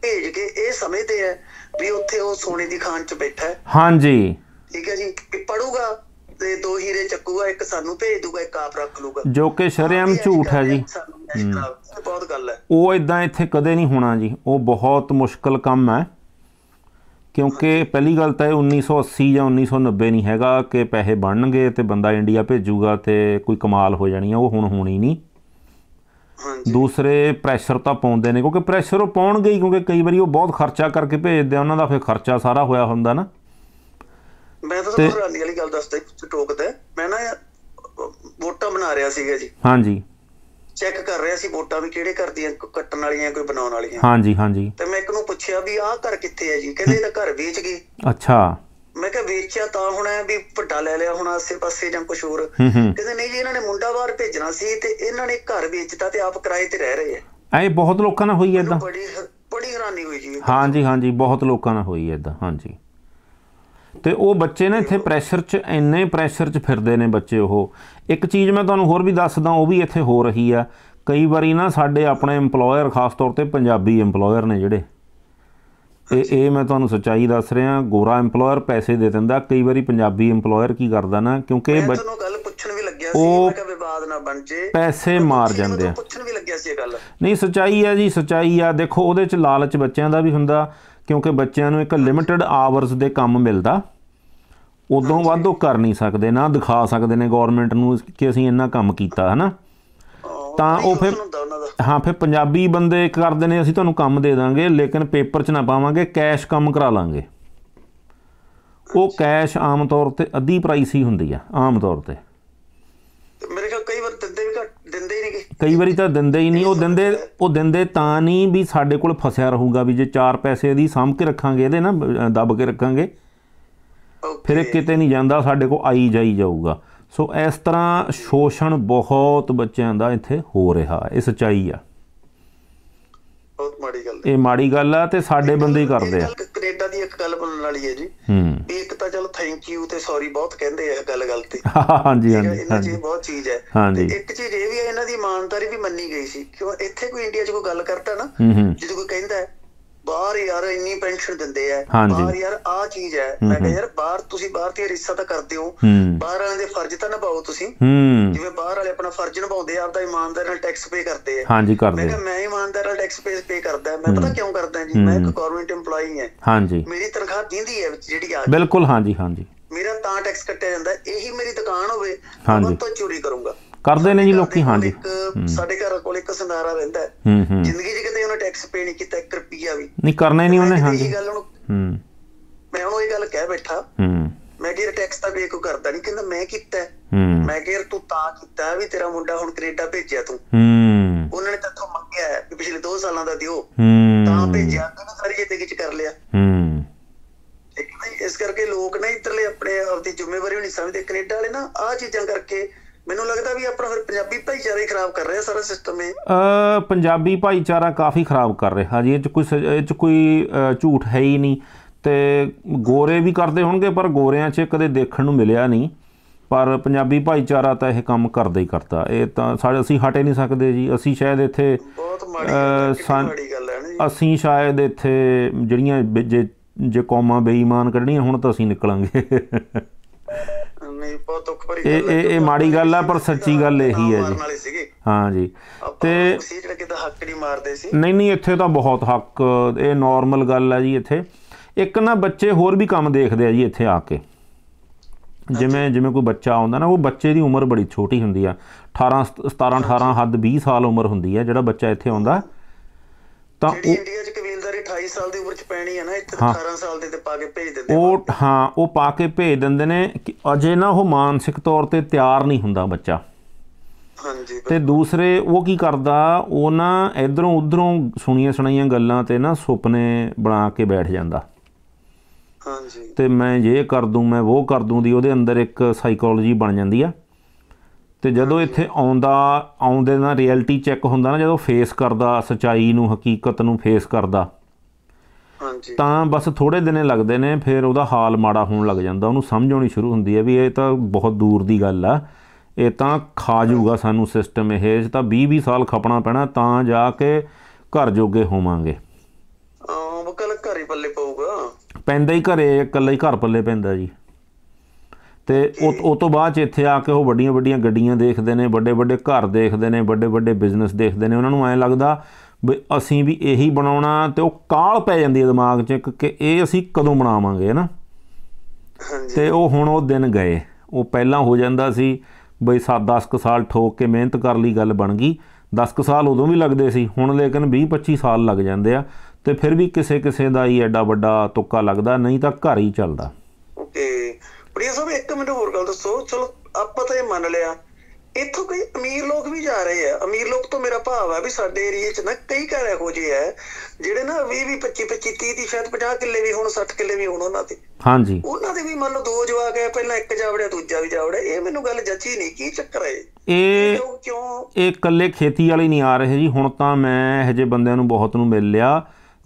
ਭੇਜ ਕੇ ਇਹ ਸਮਝਦੇ ਆ ਵੀ ਉੱਥੇ ਉਹ ਸੋਨੇ ਦੀ ਖਾਨ 'ਚ ਬੈਠਾ ਹੈ ਹਾਂਜੀ ਠੀਕ ਹੈ ਜੀ ਕਿ ਪੜੂਗਾ ਤੇ ਦੋ ਹੀਰੇ ਚੱਕੂਗਾ ਇੱਕ ਸਾਨੂੰ ਭੇਜ ਦੂਗਾ ਇੱਕ ਆਪ ਰੱਖ ਲੂਗਾ ਜੋ ਕਿ ਸ਼ਰਿਆਮ ਝੂਠ ਹੈ ਜੀ ਬਹੁਤ ਗੱਲ ਹੈ ਉਹ ਇਦਾਂ ਇੱਥੇ ਕਦੇ ਨਹੀਂ ਹੋਣਾ ਜੀ ਉਹ ਬਹੁਤ ਮੁਸ਼ਕਲ ਕੰਮ ਹੈ ਕਿਉਂਕਿ ਪਹਿਲੀ ਗੱਲ ਤਾਂ ਇਹ 1980 ਜਾਂ 1990 ਨਹੀਂ ਹੈਗਾ ਕਿ ਪੈਸੇ ਬਣਨਗੇ ਤੇ ਬੰਦਾ ਇੰਡੀਆ ਭੇਜੂਗਾ ਤੇ ਕੋਈ ਕਮਾਲ ਹੋ ਜਾਣੀ ਆ ਉਹ ਹੁਣ ਹੋਣੀ ਨਹੀਂ ਦੂਸਰੇ ਪ੍ਰੈਸ਼ਰ ਤਾਂ ਪਾਉਂਦੇ ਨੇ ਕਿਉਂਕਿ ਪ੍ਰੈਸ਼ਰ ਉਹ ਪਾਉਣਗੇ ਹੀ ਕਿਉਂਕਿ ਕਈ ਵਾਰੀ ਉਹ ਬਹੁਤ ਖਰਚਾ ਕਰਕੇ ਭੇਜਦੇ ਆ ਉਹਨਾਂ ਦਾ ਫਿਰ ਖਰਚਾ ਸਾਰਾ ਹੋਇਆ ਹੁੰਦਾ ਨਾ ਮੈਂ ਤਾਂ ਤੁਹਾਨੂੰ ਹੈਰਾਨੀ ਵਾਲੀ ਗੱਲ ਦੱਸਦਾ ਤੇ ਮੈਂ ਨਾ ਵੋਟਾਂ ਬਣਾ ਰਿਹਾ ਸੀਗਾ ਜੀ ਹਾਂਜੀ ਚੈੱਕ ਕਰ ਰਿਹਾ ਸੀ ਵੋਟਾਂ ਵੀ ਕਿਹੜੇ ਘਰ ਦੀਆਂ ਕੱਟਣ ਵਾਲੀਆਂ ਕੋਈ ਬਣਾਉਣ ਵਾਲੀਆਂ ਹਾਂਜੀ ਹਾਂਜੀ ਤੇ ਮੈਂ ਇੱਕ ਨੂੰ ਪੁੱਛਿਆ ਵੀ ਆਹ ਘਰ ਕਿੱਥੇ ਹੈ ਜੀ ਕਹਿੰਦੇ ਇਹਦਾ ਘਰ ਵੇਚ ਗਏ ਅੱਛਾ ਮੈਂ ਕਿਹਾ ਵੇਚਿਆ ਤਾਂ ਹੁਣ ਐ ਵੀ ਪੱਟਾ ਲੈ ਲਿਆ ਹੁਣ ਆਸੇ-ਪਾਸੇ ਜਾਂ ਕੁਝ ਹੋਰ ਕਹਿੰਦੇ ਨਹੀਂ ਜੀ ਇਹਨਾਂ ਨੇ ਮੁੰਡਾ ਬਾਹਰ ਭੇਜਣਾ ਸੀ ਤੇ ਇਹਨਾਂ ਨੇ ਘਰ ਵੇਚਤਾ ਤੇ ਆਪ ਕਿਰਾਏ ਤੇ ਰਹਿ ਰਹੇ ਐ ਐ ਬਹੁਤ ਲੋਕਾਂ ਨਾਲ ਹੋਈ ਐ ਇਦਾਂ ਬੜੀ ਬੜੀ ਹੈਰਾਨੀ ਹੋਈ ਜੀ ਹਾਂਜੀ ਹਾਂਜੀ ਬਹੁਤ ਲੋਕਾਂ ਨਾਲ ਹੋਈ ਐ ਇਦਾਂ ਹਾਂਜੀ ਤੇ ਉਹ ਬੱਚੇ ਨੇ ਇੱਥੇ ਪ੍ਰੈਸ਼ਰ 'ਚ ਇੰਨੇ ਪ੍ਰੈਸ਼ਰ 'ਚ ਫਿਰਦੇ ਨੇ ਬੱਚੇ ਉਹ ਇੱਕ ਚੀਜ਼ ਮੈਂ ਤੁਹਾਨੂੰ ਹੋਰ ਵੀ ਦੱਸਦਾ ਉਹ ਵੀ ਇੱਥੇ ਹੋ ਰਹੀ ਆ ਕਈ ਵਾਰੀ ਨਾ ਸਾਡੇ ਆਪਣੇ ਏਮਪਲੋਇਰ ਖਾਸ ਤੌਰ ਤੇ ਪੰਜਾਬੀ ਏਮਪਲੋਇਰ ਨੇ ਜਿਹੜੇ ਇਹ ਇਹ ਮੈਂ ਤੁਹਾਨੂੰ ਸੱਚਾਈ ਦੱਸ ਰਿਹਾ ਗੋਰਾ ਏਮਪਲੋਇਰ ਪੈਸੇ ਦੇ ਦਿੰਦਾ ਕਈ ਵਾਰੀ ਪੰਜਾਬੀ ਏਮਪਲੋਇਰ ਕੀ ਕਰਦਾ ਨਾ ਕਿਉਂਕਿ ਮੈਂ ਤੁਹਾਨੂੰ ਗੱਲ ਪੁੱਛਣ ਵੀ ਲੱਗਿਆ ਸੀ ਮੈਂ ਕਿਹਾ ਵਿਵਾਦ ਨਾ ਬਣ ਜੇ ਪੈਸੇ ਮਾਰ ਜਾਂਦੇ ਆ ਪੁੱਛਣ ਵੀ ਲੱਗਿਆ ਸੀ ਇਹ ਗੱਲ ਨਹੀਂ ਸੱਚਾਈ ਆ ਜੀ ਸੱਚਾਈ ਆ ਦੇਖੋ ਉਹਦੇ ਚ ਲਾਲਚ ਬੱਚਿਆਂ ਦਾ ਵੀ ਹੁੰਦਾ ਕਿਉਂਕਿ ਬੱਚਿਆਂ ਨੂੰ ਇੱਕ ਲਿਮਿਟਿਡ ਆਵਰਸ ਦੇ ਕੰਮ ਮਿਲਦਾ ਉਦੋਂ ਵੱਧ ਉਹ ਕਰ ਨਹੀਂ ਸਕਦੇ ਨਾ ਦਿਖਾ ਸਕਦੇ ਨੇ ਗਵਰਨਮੈਂਟ ਨੂੰ ਕਿ ਅਸੀਂ ਇੰਨਾ ਕੰਮ ਕੀਤਾ ਹਨਾ ਤਾਂ ਉਹ ਫਿਰ ਹਾਂ ਫਿਰ ਪੰਜਾਬੀ ਬੰਦੇ ਕਰਦੇ ਨੇ ਅਸੀਂ ਤੁਹਾਨੂੰ ਕੰਮ ਦੇ ਦਾਂਗੇ ਲੇਕਿਨ ਪੇਪਰ 'ਚ ਨਾ ਪਾਵਾਂਗੇ ਕੈਸ਼ ਕੰਮ ਕਰਾ ਲਾਂਗੇ ਉਹ ਕੈਸ਼ ਆਮ ਤੌਰ ਤੇ ਅੱਧੀ ਪ੍ਰਾਈਸ ਹੀ ਹੁੰਦੀ ਆ ਆਮ ਤੌਰ ਤੇ ਕਈ ਵਾਰੀ ਤਾਂ ਦਿੰਦੇ ਹੀ ਨਹੀਂ ਉਹ ਦਿੰਦੇ ਉਹ ਦਿੰਦੇ ਤਾਂ ਨਹੀਂ ਵੀ ਸਾਡੇ ਕੋਲ ਫਸਿਆ ਰਹੂਗਾ ਵੀ ਜੇ 4 ਪੈਸੇ ਦੀ ਸਾਂਭ ਕੇ ਰੱਖਾਂਗੇ ਇਹਦੇ ਨਾ ਦੱਬ ਕੇ ਰੱਖਾਂਗੇ ਫਿਰ ਇਹ ਕਿਤੇ ਨਹੀਂ ਜਾਂਦਾ ਸਾਡੇ ਕੋਲ ਆਈ ਜਾਈ ਜਾਊਗਾ ਸੋ ਇਸ ਤਰ੍ਹਾਂ ਸ਼ੋਸ਼ਣ ਬਹੁਤ ਬੱਚਿਆਂ ਦਾ ਇੱਥੇ ਹੋ ਰਿਹਾ ਇਹ ਸਚਾਈ ਆ ਬਹੁਤ ਮਾੜੀ ਗੱਲ ਇਹ ਮਾੜੀ ਗੱਲ ਆ ਤੇ ਸਾਡੇ ਬੰਦੇ ਹੀ ਕਰਦੇ ਆ ਕੈਨੇਡਾ ਗੱਲ ਬੋਲਣ ਵਾਲੀ ਹੈ ਜੀ ਇੱਕ ਤਾਂ ਚਲ ਥੈਂਕ ਯੂ ਤੇ ਸੌਰੀ ਬਹੁਤ ਕਹਿੰਦੇ ਆ ਗੱਲ ਗੱਲ ਤੇ ਹਾਂਜੀ ਹਾਂਜੀ ਇਹਨਾਂ ਚੀਜ਼ ਬਹੁਤ ਚੀਜ਼ ਹੈ ਤੇ ਇੱਕ ਚੀਜ਼ ਇਹ ਵੀ ਹੈ ਇਹਨਾਂ ਦੀ ਇਮਾਨਦਾਰੀ ਵੀ ਮੰਨੀ ਗਈ ਸੀ ਕਿਉਂ ਇੱਥੇ ਕੋਈ ਇੰਡੀਆ 'ਚ ਕੋਈ ਗੱਲ ਕਰਦਾ ਨਾ ਜਦੋਂ ਕੋਈ ਕਹਿੰਦਾ ਬਾਹਰ ਯਾਰ ਇੰਨੀ ਪੈਨਸ਼ਨ ਦਿੰਦੇ ਆ ਬਾਹਰ ਯਾਰ ਆ ਚੀਜ਼ ਹੈ ਮੈਂ ਕਹਿੰਦਾ ਯਾਰ ਬਾਹਰ ਤੁਸੀਂ ਬਾਹਰ ਤੇ ਰਿਸ਼ਤਾ ਤਾਂ ਕਰਦੇ ਹੋ ਬਾਹਰ ਵਾਲਿਆਂ ਦੇ ਫਰਜ਼ ਤਾਂ ਨਿਭਾਓ ਤੁਸੀਂ ਜਿਵੇਂ ਬਾਹਰ ਵਾਲੇ ਆਪਣਾ ਫਰਜ਼ ਨਿਭਾਉਂਦੇ ਆ ਆਪਦਾ ਇਮਾਨਦਾਰ ਨਾਲ ਟੈਕਸ ਪੇ ਕਰਦੇ ਆ ਹਾਂਜੀ ਕਰਦੇ ਮੈਂ ਕਹਿੰਦਾ ਮੈਂ ਇਮਾਨਦਾਰ ਨਾਲ ਟੈਕਸ ਪੇ ਕਰਦਾ ਮੈਂ ਪਤਾ ਕਿਉਂ ਕਰਦਾ ਜੀ ਮੈਂ ਇੱਕ ਗਵਰਨਮੈਂਟ EMPLOYEE ਹਾਂ ਹਾਂਜੀ ਮੇਰੀ ਤਨਖਾਹ ਦਿੰਦੀ ਹੈ ਜਿਹੜੀ ਆ ਬਿਲਕੁਲ ਹਾਂਜੀ ਹਾਂਜੀ ਮੇਰਾ ਤਾਂ ਟੈਕਸ ਕੱਟਿਆ ਜਾਂਦਾ ਇਹੀ ਮੇਰੀ ਦੁਕਾਨ ਹੋਵੇ ਮੈਂ ਤੋਂ ਚੋਰੀ ਕਰੂੰਗਾ ਕਰਦੇ ਨੇ ਜੀ ਲੋਕੀ ਹਾਂਜੀ ਸਾਡੇ ਘਰ ਕੋਲ ਇੱਕ ਸਨਾਰਾ ਰਹਿੰਦਾ ਜ਼ਿੰਦਗੀ 'ਚ ਕਦੇ ਉਹਨੇ ਟੈਕਸ ਪੇ ਨਹੀਂ ਕੀਤਾ ਇੱਕ ਰੁਪਿਆ ਵੀ ਨਹੀਂ ਕਰਨਾ ਹੀ ਨਹੀਂ ਉਹਨੇ ਹਾਂਜੀ ਇਹ ਗੱਲ ਉਹਨੂੰ ਹੂੰ ਮੈਂ ਉਹਨੂੰ ਇਹ ਗੱਲ ਕਹਿ ਬੈਠਾ ਹੂੰ ਮੈਂ ਕਿਹਾ ਟੈਕਸ ਤਾਂ ਬੇ ਕੋ ਕਰਦਾ ਨਹੀਂ ਕਹਿੰਦਾ ਮੈਂ ਕੀਤਾ ਮੈਂ ਕਿਹਾ ਤੂੰ ਤਾਂ ਕੀਤਾ ਵੀ ਤੇਰਾ ਮੁੰਡਾ ਹੁਣ ਕੈਨੇਡਾ ਭੇਜਿਆ ਤੂੰ ਹੂੰ ਉਹਨਾਂ ਨੇ ਤੱਥੋਂ ਮੰਗਿਆ ਕਿ ਪਿਛਲੇ 2 ਸਾਲਾਂ ਦਾ ਦਿਓ ਤਾਂ ਭੇਜਿਆ ਤਾਂ ਸਾਰੀ ਜਿੱਤੇ ਵਿੱਚ ਕਰ ਲਿਆ ਹੂੰ ਇਸ ਕਰਕੇ ਲੋਕ ਨਾ ਇਤਰਲੇ ਆਪਣੇ ਆਪ ਦੀ ਜ਼ਿੰਮੇਵਾਰੀ ਨਹੀਂ ਸਮਝਦੇ ਕੈਨੇਡਾ ਵਾਲੇ ਨਾ ਆਹ ਚੀਜ਼ਾਂ ਕਰਕੇ ਮੈਨੂੰ ਲੱਗਦਾ ਵੀ ਆਪਣਾ ਫਿਰ ਪੰਜਾਬੀ ਭਾਈਚਾਰੇ ਖਰਾਬ ਕਰ ਰਿਹਾ ਸਾਰਾ ਸਿਸਟਮ ਇਹ ਪੰਜਾਬੀ ਭਾਈਚਾਰਾ ਕਾਫੀ ਖਰਾਬ ਕਰ ਰਿਹਾ ਜੀ ਇਹ ਚ ਕੋਈ ਇਹ ਚ ਕੋਈ ਝੂਠ ਹੈ ਹੀ ਨਹੀਂ ਤੇ ਗੋਰੇ ਵੀ ਕਰਦੇ ਹੋਣਗੇ ਪਰ ਗੋਰਿਆਂ 'ਚ ਕਦੇ ਦੇਖਣ ਨੂੰ ਮਿਲਿਆ ਨਹੀਂ ਪਰ ਪੰਜਾਬੀ ਭਾਈਚਾਰਾ ਤਾਂ ਇਹ ਕੰਮ ਕਰਦਾ ਹੀ ਕਰਦਾ ਇਹ ਤਾਂ ਸਾਡੇ ਅਸੀਂ ਹਟੇ ਨਹੀਂ ਸਕਦੇ ਜੀ ਅਸੀਂ ਸ਼ਾਇਦ ਇੱਥੇ ਬਹੁਤ ਮਾੜੀ ਗੱਲ ਹੈ ਨਾ ਅਸੀਂ ਸ਼ਾਇਦ ਇੱਥੇ ਜਿਹੜੀਆਂ ਜੇ ਜੇ ਕੌਮਾਂ ਬੇਈਮਾਨ ਕੱਢਣੀਆਂ ਹੁਣ ਤਾਂ ਅਸੀਂ ਨਿਕਲਾਂਗੇ ਨਹੀਂ ਬਹੁਤ ਦੁੱਖ ਭਰੀ ਗੱਲ ਇਹ ਇਹ ਮਾੜੀ ਗੱਲ ਆ ਪਰ ਸੱਚੀ ਗੱਲ ਇਹੀ ਹੈ ਜੀ ਹਾਂ ਜੀ ਤੇ ਸੀ ਜਿਹੜਾ ਕਿਤਾ ਹੱਕ ਨਹੀਂ ਮਾਰਦੇ ਸੀ ਨਹੀਂ ਨਹੀਂ ਇੱਥੇ ਤਾਂ ਬਹੁਤ ਹੱਕ ਇਹ ਨਾਰਮਲ ਗੱਲ ਆ ਜੀ ਇੱਥੇ ਇੱਕ ਨਾ ਬੱਚੇ ਹੋਰ ਵੀ ਕੰਮ ਦੇਖਦੇ ਆ ਜੀ ਇੱਥੇ ਆ ਕੇ ਜਿਵੇਂ ਜਿਵੇਂ ਕੋਈ ਬੱਚਾ ਆਉਂਦਾ ਨਾ ਉਹ ਬੱਚੇ ਦੀ ਉਮਰ ਬੜੀ ਛੋਟੀ ਹੁੰਦੀ ਆ 18 17 18 ਹੱਦ 20 ਸਾਲ ਉਮਰ ਹੁੰਦੀ ਆ ਜਿਹੜਾ ਬੱਚਾ ਇੱਥੇ ਆਉਂਦਾ ਤਾਂ ਇੰਡੀਆ 'ਚ 22 ਸਾਲ ਦੀ ਉਮਰ ਚ ਪੈਣੀ ਹੈ ਨਾ ਇੱਥੇ 18 ਸਾਲ ਦੇ ਤੇ ਪਾ ਕੇ ਭੇਜ ਦਿੰਦੇ ਉਹ ਹਾਂ ਉਹ ਪਾ ਕੇ ਭੇਜ ਦਿੰਦੇ ਨੇ ਕਿ ਅਜੇ ਨਾ ਉਹ ਮਾਨਸਿਕ ਤੌਰ ਤੇ ਤਿਆਰ ਨਹੀਂ ਹੁੰਦਾ ਬੱਚਾ ਹਾਂਜੀ ਤੇ ਦੂਸਰੇ ਉਹ ਕੀ ਕਰਦਾ ਉਹ ਨਾ ਇਧਰੋਂ ਉਧਰੋਂ ਸੁਣੀਆਂ ਸੁਣਾਈਆਂ ਗੱਲਾਂ ਤੇ ਨਾ ਸੁਪਨੇ ਬਣਾ ਕੇ ਬੈਠ ਜਾਂਦਾ ਹਾਂਜੀ ਤੇ ਮੈਂ ਇਹ ਕਰ ਦੂੰ ਮੈਂ ਉਹ ਕਰ ਦੂੰ ਦੀ ਉਹਦੇ ਅੰਦਰ ਇੱਕ ਸਾਈਕੋਲੋਜੀ ਬਣ ਜਾਂਦੀ ਆ ਤੇ ਜਦੋਂ ਇੱਥੇ ਆਉਂਦਾ ਆਉਂਦੇ ਨਾ ਰਿਐਲਿਟੀ ਚੈੱਕ ਹੁੰਦਾ ਨਾ ਜਦੋਂ ਫੇਸ ਕਰਦਾ ਸਚਾਈ ਨੂੰ ਹਕੀਕਤ ਨੂੰ ਫੇਸ ਕਰਦਾ ਤਾਂ ਬਸ ਥੋੜੇ ਦਿਨੇ ਲੱਗਦੇ ਨੇ ਫਿਰ ਉਹਦਾ ਹਾਲ ਮਾੜਾ ਹੋਣ ਲੱਗ ਜਾਂਦਾ ਉਹਨੂੰ ਸਮਝ ਆਉਣੀ ਸ਼ੁਰੂ ਹੁੰਦੀ ਹੈ ਵੀ ਇਹ ਤਾਂ ਬਹੁਤ ਦੂਰ ਦੀ ਗੱਲ ਆ ਇਹ ਤਾਂ ਖਾ ਜਾਊਗਾ ਸਾਨੂੰ ਸਿਸਟਮ ਇਹ ਤਾਂ 20 20 ਸਾਲ ਖਪਣਾ ਪੈਣਾ ਤਾਂ ਜਾ ਕੇ ਘਰ ਜੋਗੇ ਹੋਵਾਂਗੇ ਹਾਂ ਬਕਲ ਘਰ ਹੀ ਪੱਲੇ ਪਊਗਾ ਪੈਂਦਾ ਹੀ ਘਰੇ ਇਕੱਲਾ ਹੀ ਘਰ ਪੱਲੇ ਪੈਂਦਾ ਜੀ ਤੇ ਉਹ ਤੋਂ ਬਾਅਦ ਇੱਥੇ ਆ ਕੇ ਉਹ ਵੱਡੀਆਂ ਵੱਡੀਆਂ ਗੱਡੀਆਂ ਦੇਖਦੇ ਨੇ ਵੱਡੇ ਵੱਡੇ ਘਰ ਦੇਖਦੇ ਨੇ ਵੱਡੇ ਵੱਡੇ ਬਿਜ਼ਨਸ ਦੇਖਦੇ ਨੇ ਉਹਨਾਂ ਨੂੰ ਐਂ ਲੱਗਦਾ ਵੀ ਅਸੀਂ ਵੀ ਇਹੀ ਬਣਾਉਣਾ ਤੇ ਉਹ ਕਾਲ ਪੈ ਜਾਂਦੀ ਹੈ ਦਿਮਾਗ 'ਚ ਕਿ ਇਹ ਅਸੀਂ ਕਦੋਂ ਬਣਾਵਾਂਗੇ ਹੈ ਨਾ ਤੇ ਉਹ ਹੁਣ ਉਹ ਦਿਨ ਗਏ ਉਹ ਪਹਿਲਾਂ ਹੋ ਜਾਂਦਾ ਸੀ ਬਈ 7-10 ਕੁ ਸਾਲ ਠੋਕ ਕੇ ਮਿਹਨਤ ਕਰ ਲਈ ਗੱਲ ਬਣ ਗਈ 10 ਕੁ ਸਾਲ ਉਦੋਂ ਵੀ ਲੱਗਦੇ ਸੀ ਹੁਣ ਲੇਕਿਨ 20-25 ਸਾਲ ਲੱਗ ਜਾਂਦੇ ਆ ਤੇ ਫਿਰ ਵੀ ਕਿਸੇ ਕਿਸੇ ਦਾ ਹੀ ਐਡਾ ਵੱਡਾ ਤੁੱਕਾ ਲੱਗਦਾ ਨਹੀਂ ਤਾਂ ਘਰ ਹੀ ਚੱਲਦਾ ਓਕੇ ਪ੍ਰਿਆ ਸਾਹਿਬ ਇੱਕ ਮਿੰਟ ਹੋਰ ਗੱਲ ਦੱਸੋ ਚਲੋ ਆਪਾਂ ਤਾਂ ਇਹ ਮੰਨ ਲਿਆ ਇੱਥੋਂ ਕਈ ਅਮੀਰ ਲੋਕ ਵੀ ਜਾ ਰਹੇ ਆ ਅਮੀਰ ਲੋਕ ਤੋਂ ਮੇਰਾ ਭਾਵ ਆ ਵੀ ਸਾਡੇ ਏਰੀਆ 'ਚ ਨਾ ਕਈ ਘਰ ਇਹੋ ਜਿਹੇ ਆ ਜਿਹੜੇ ਨਾ 20 20 25 25 30 ਦੀ ਸ਼ਾਇਦ 50 ਕਿੱਲੇ ਵੀ ਹੋਣ 60 ਕਿੱਲੇ ਵੀ ਹੋਣ ਉਹਨਾਂ ਦੇ ਹਾਂਜੀ ਉਹਨਾਂ ਦੇ ਵੀ ਮੰਨ ਲਓ ਦੋ ਜਵਾਕ ਆ ਪਹਿਲਾਂ ਇੱਕ ਜਾਵੜਿਆ ਦੂਜਾ ਵੀ ਜਾਵੜਿਆ ਇਹ ਮੈਨੂੰ ਗੱਲ ਜੱਚੀ ਨਹੀਂ ਕੀ ਚੱਕਰ ਹੈ ਇਹ ਕਿਉਂ ਇਹ ਇਕੱਲੇ ਖੇਤੀ ਵਾਲੇ ਨਹੀਂ ਆ ਰਹੇ ਜੀ ਹੁਣ ਤਾਂ ਮੈਂ ਹਜੇ ਬੰਦਿਆਂ ਨੂੰ ਬਹੁਤ ਨੂੰ ਮਿਲ ਲਿਆ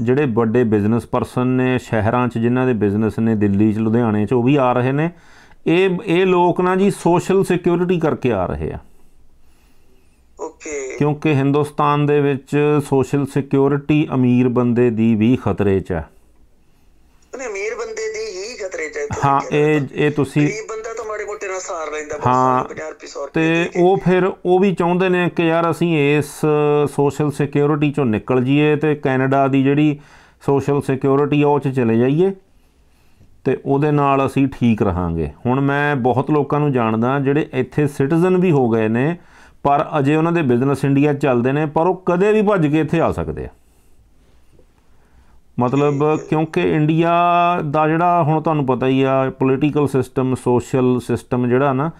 ਜਿਹੜੇ ਵੱਡੇ ਬਿਜ਼ਨਸ ਪਰਸਨ ਨੇ ਸ਼ਹਿਰਾਂ 'ਚ ਜਿਨ੍ਹਾਂ ਦੇ ਬਿਜ਼ਨਸ ਨੇ ਦਿੱਲੀ 'ਚ ਲੁਧਿਆਣੇ 'ਚ ਉਹ ਵੀ ਆ ਰਹੇ ਨੇ ਇਹ ਇਹ ਲੋਕ ਨਾ ਜੀ ਸੋਸ਼ਲ ਸਿਕਿਉਰਿਟੀ ਕਰਕੇ ਆ ਰਹੇ ਆ ਓਕੇ ਕਿਉਂਕਿ ਹਿੰਦੁਸਤਾਨ ਦੇ ਵਿੱਚ ਸੋਸ਼ਲ ਸਿਕਿਉਰਿਟੀ ਅਮੀਰ ਬੰਦੇ ਦੀ ਵੀ ਖਤਰੇ 'ਚ ਹੈ ਨਹੀਂ ਅਮੀਰ ਬੰਦੇ ਦੀ ਹੀ ਖਤਰੇ 'ਚ ਹੈ ਹਾਂ ਇਹ ਇਹ ਤੁਸੀਂ ਗਰੀਬ ਬੰਦਾ ਤਾਂ ਮਾੜੇ ਮੋਟੇ ਨਾਲ ਸਾਰ ਲੈਂਦਾ ਹਾਂ 50 ਰੁਪਏ 100 ਰੁਪਏ ਤੇ ਉਹ ਫਿਰ ਉਹ ਵੀ ਚਾਹੁੰਦੇ ਨੇ ਕਿ ਯਾਰ ਅਸੀਂ ਇਸ ਸੋਸ਼ਲ ਸਿਕਿਉਰਿਟੀ 'ਚੋਂ ਨਿਕਲ ਜਾਈਏ ਤੇ ਕੈਨੇਡਾ ਦੀ ਜਿਹੜੀ ਸੋਸ਼ਲ ਸਿਕਿਉਰਿਟੀ ਆ ਉਹ 'ਚ ਚਲੇ ਜਾਈਏ ਤੇ ਉਹਦੇ ਨਾਲ ਅਸੀਂ ਠੀਕ ਰਹਾਂਗੇ ਹੁਣ ਮੈਂ ਬਹੁਤ ਲੋਕਾਂ ਨੂੰ ਜਾਣਦਾ ਜਿਹੜੇ ਇੱਥੇ ਸਿਟੀਜ਼ਨ ਵੀ ਹੋ ਗਏ ਨੇ ਪਰ ਅਜੇ ਉਹਨਾਂ ਦੇ ਬਿਜ਼ਨਸ ਇੰਡੀਆ ਚੱਲਦੇ ਨੇ ਪਰ ਉਹ ਕਦੇ ਵੀ ਭੱਜ ਕੇ ਇੱਥੇ ਆ ਸਕਦੇ ਆ ਮਤਲਬ ਕਿਉਂਕਿ ਇੰਡੀਆ ਦਾ ਜਿਹੜਾ ਹੁਣ ਤੁਹਾਨੂੰ ਪਤਾ ਹੀ ਆ ਪੋਲੀਟੀਕਲ ਸਿਸਟਮ ਸੋਸ਼ਲ ਸਿਸਟਮ ਜਿਹੜਾ ਨਾ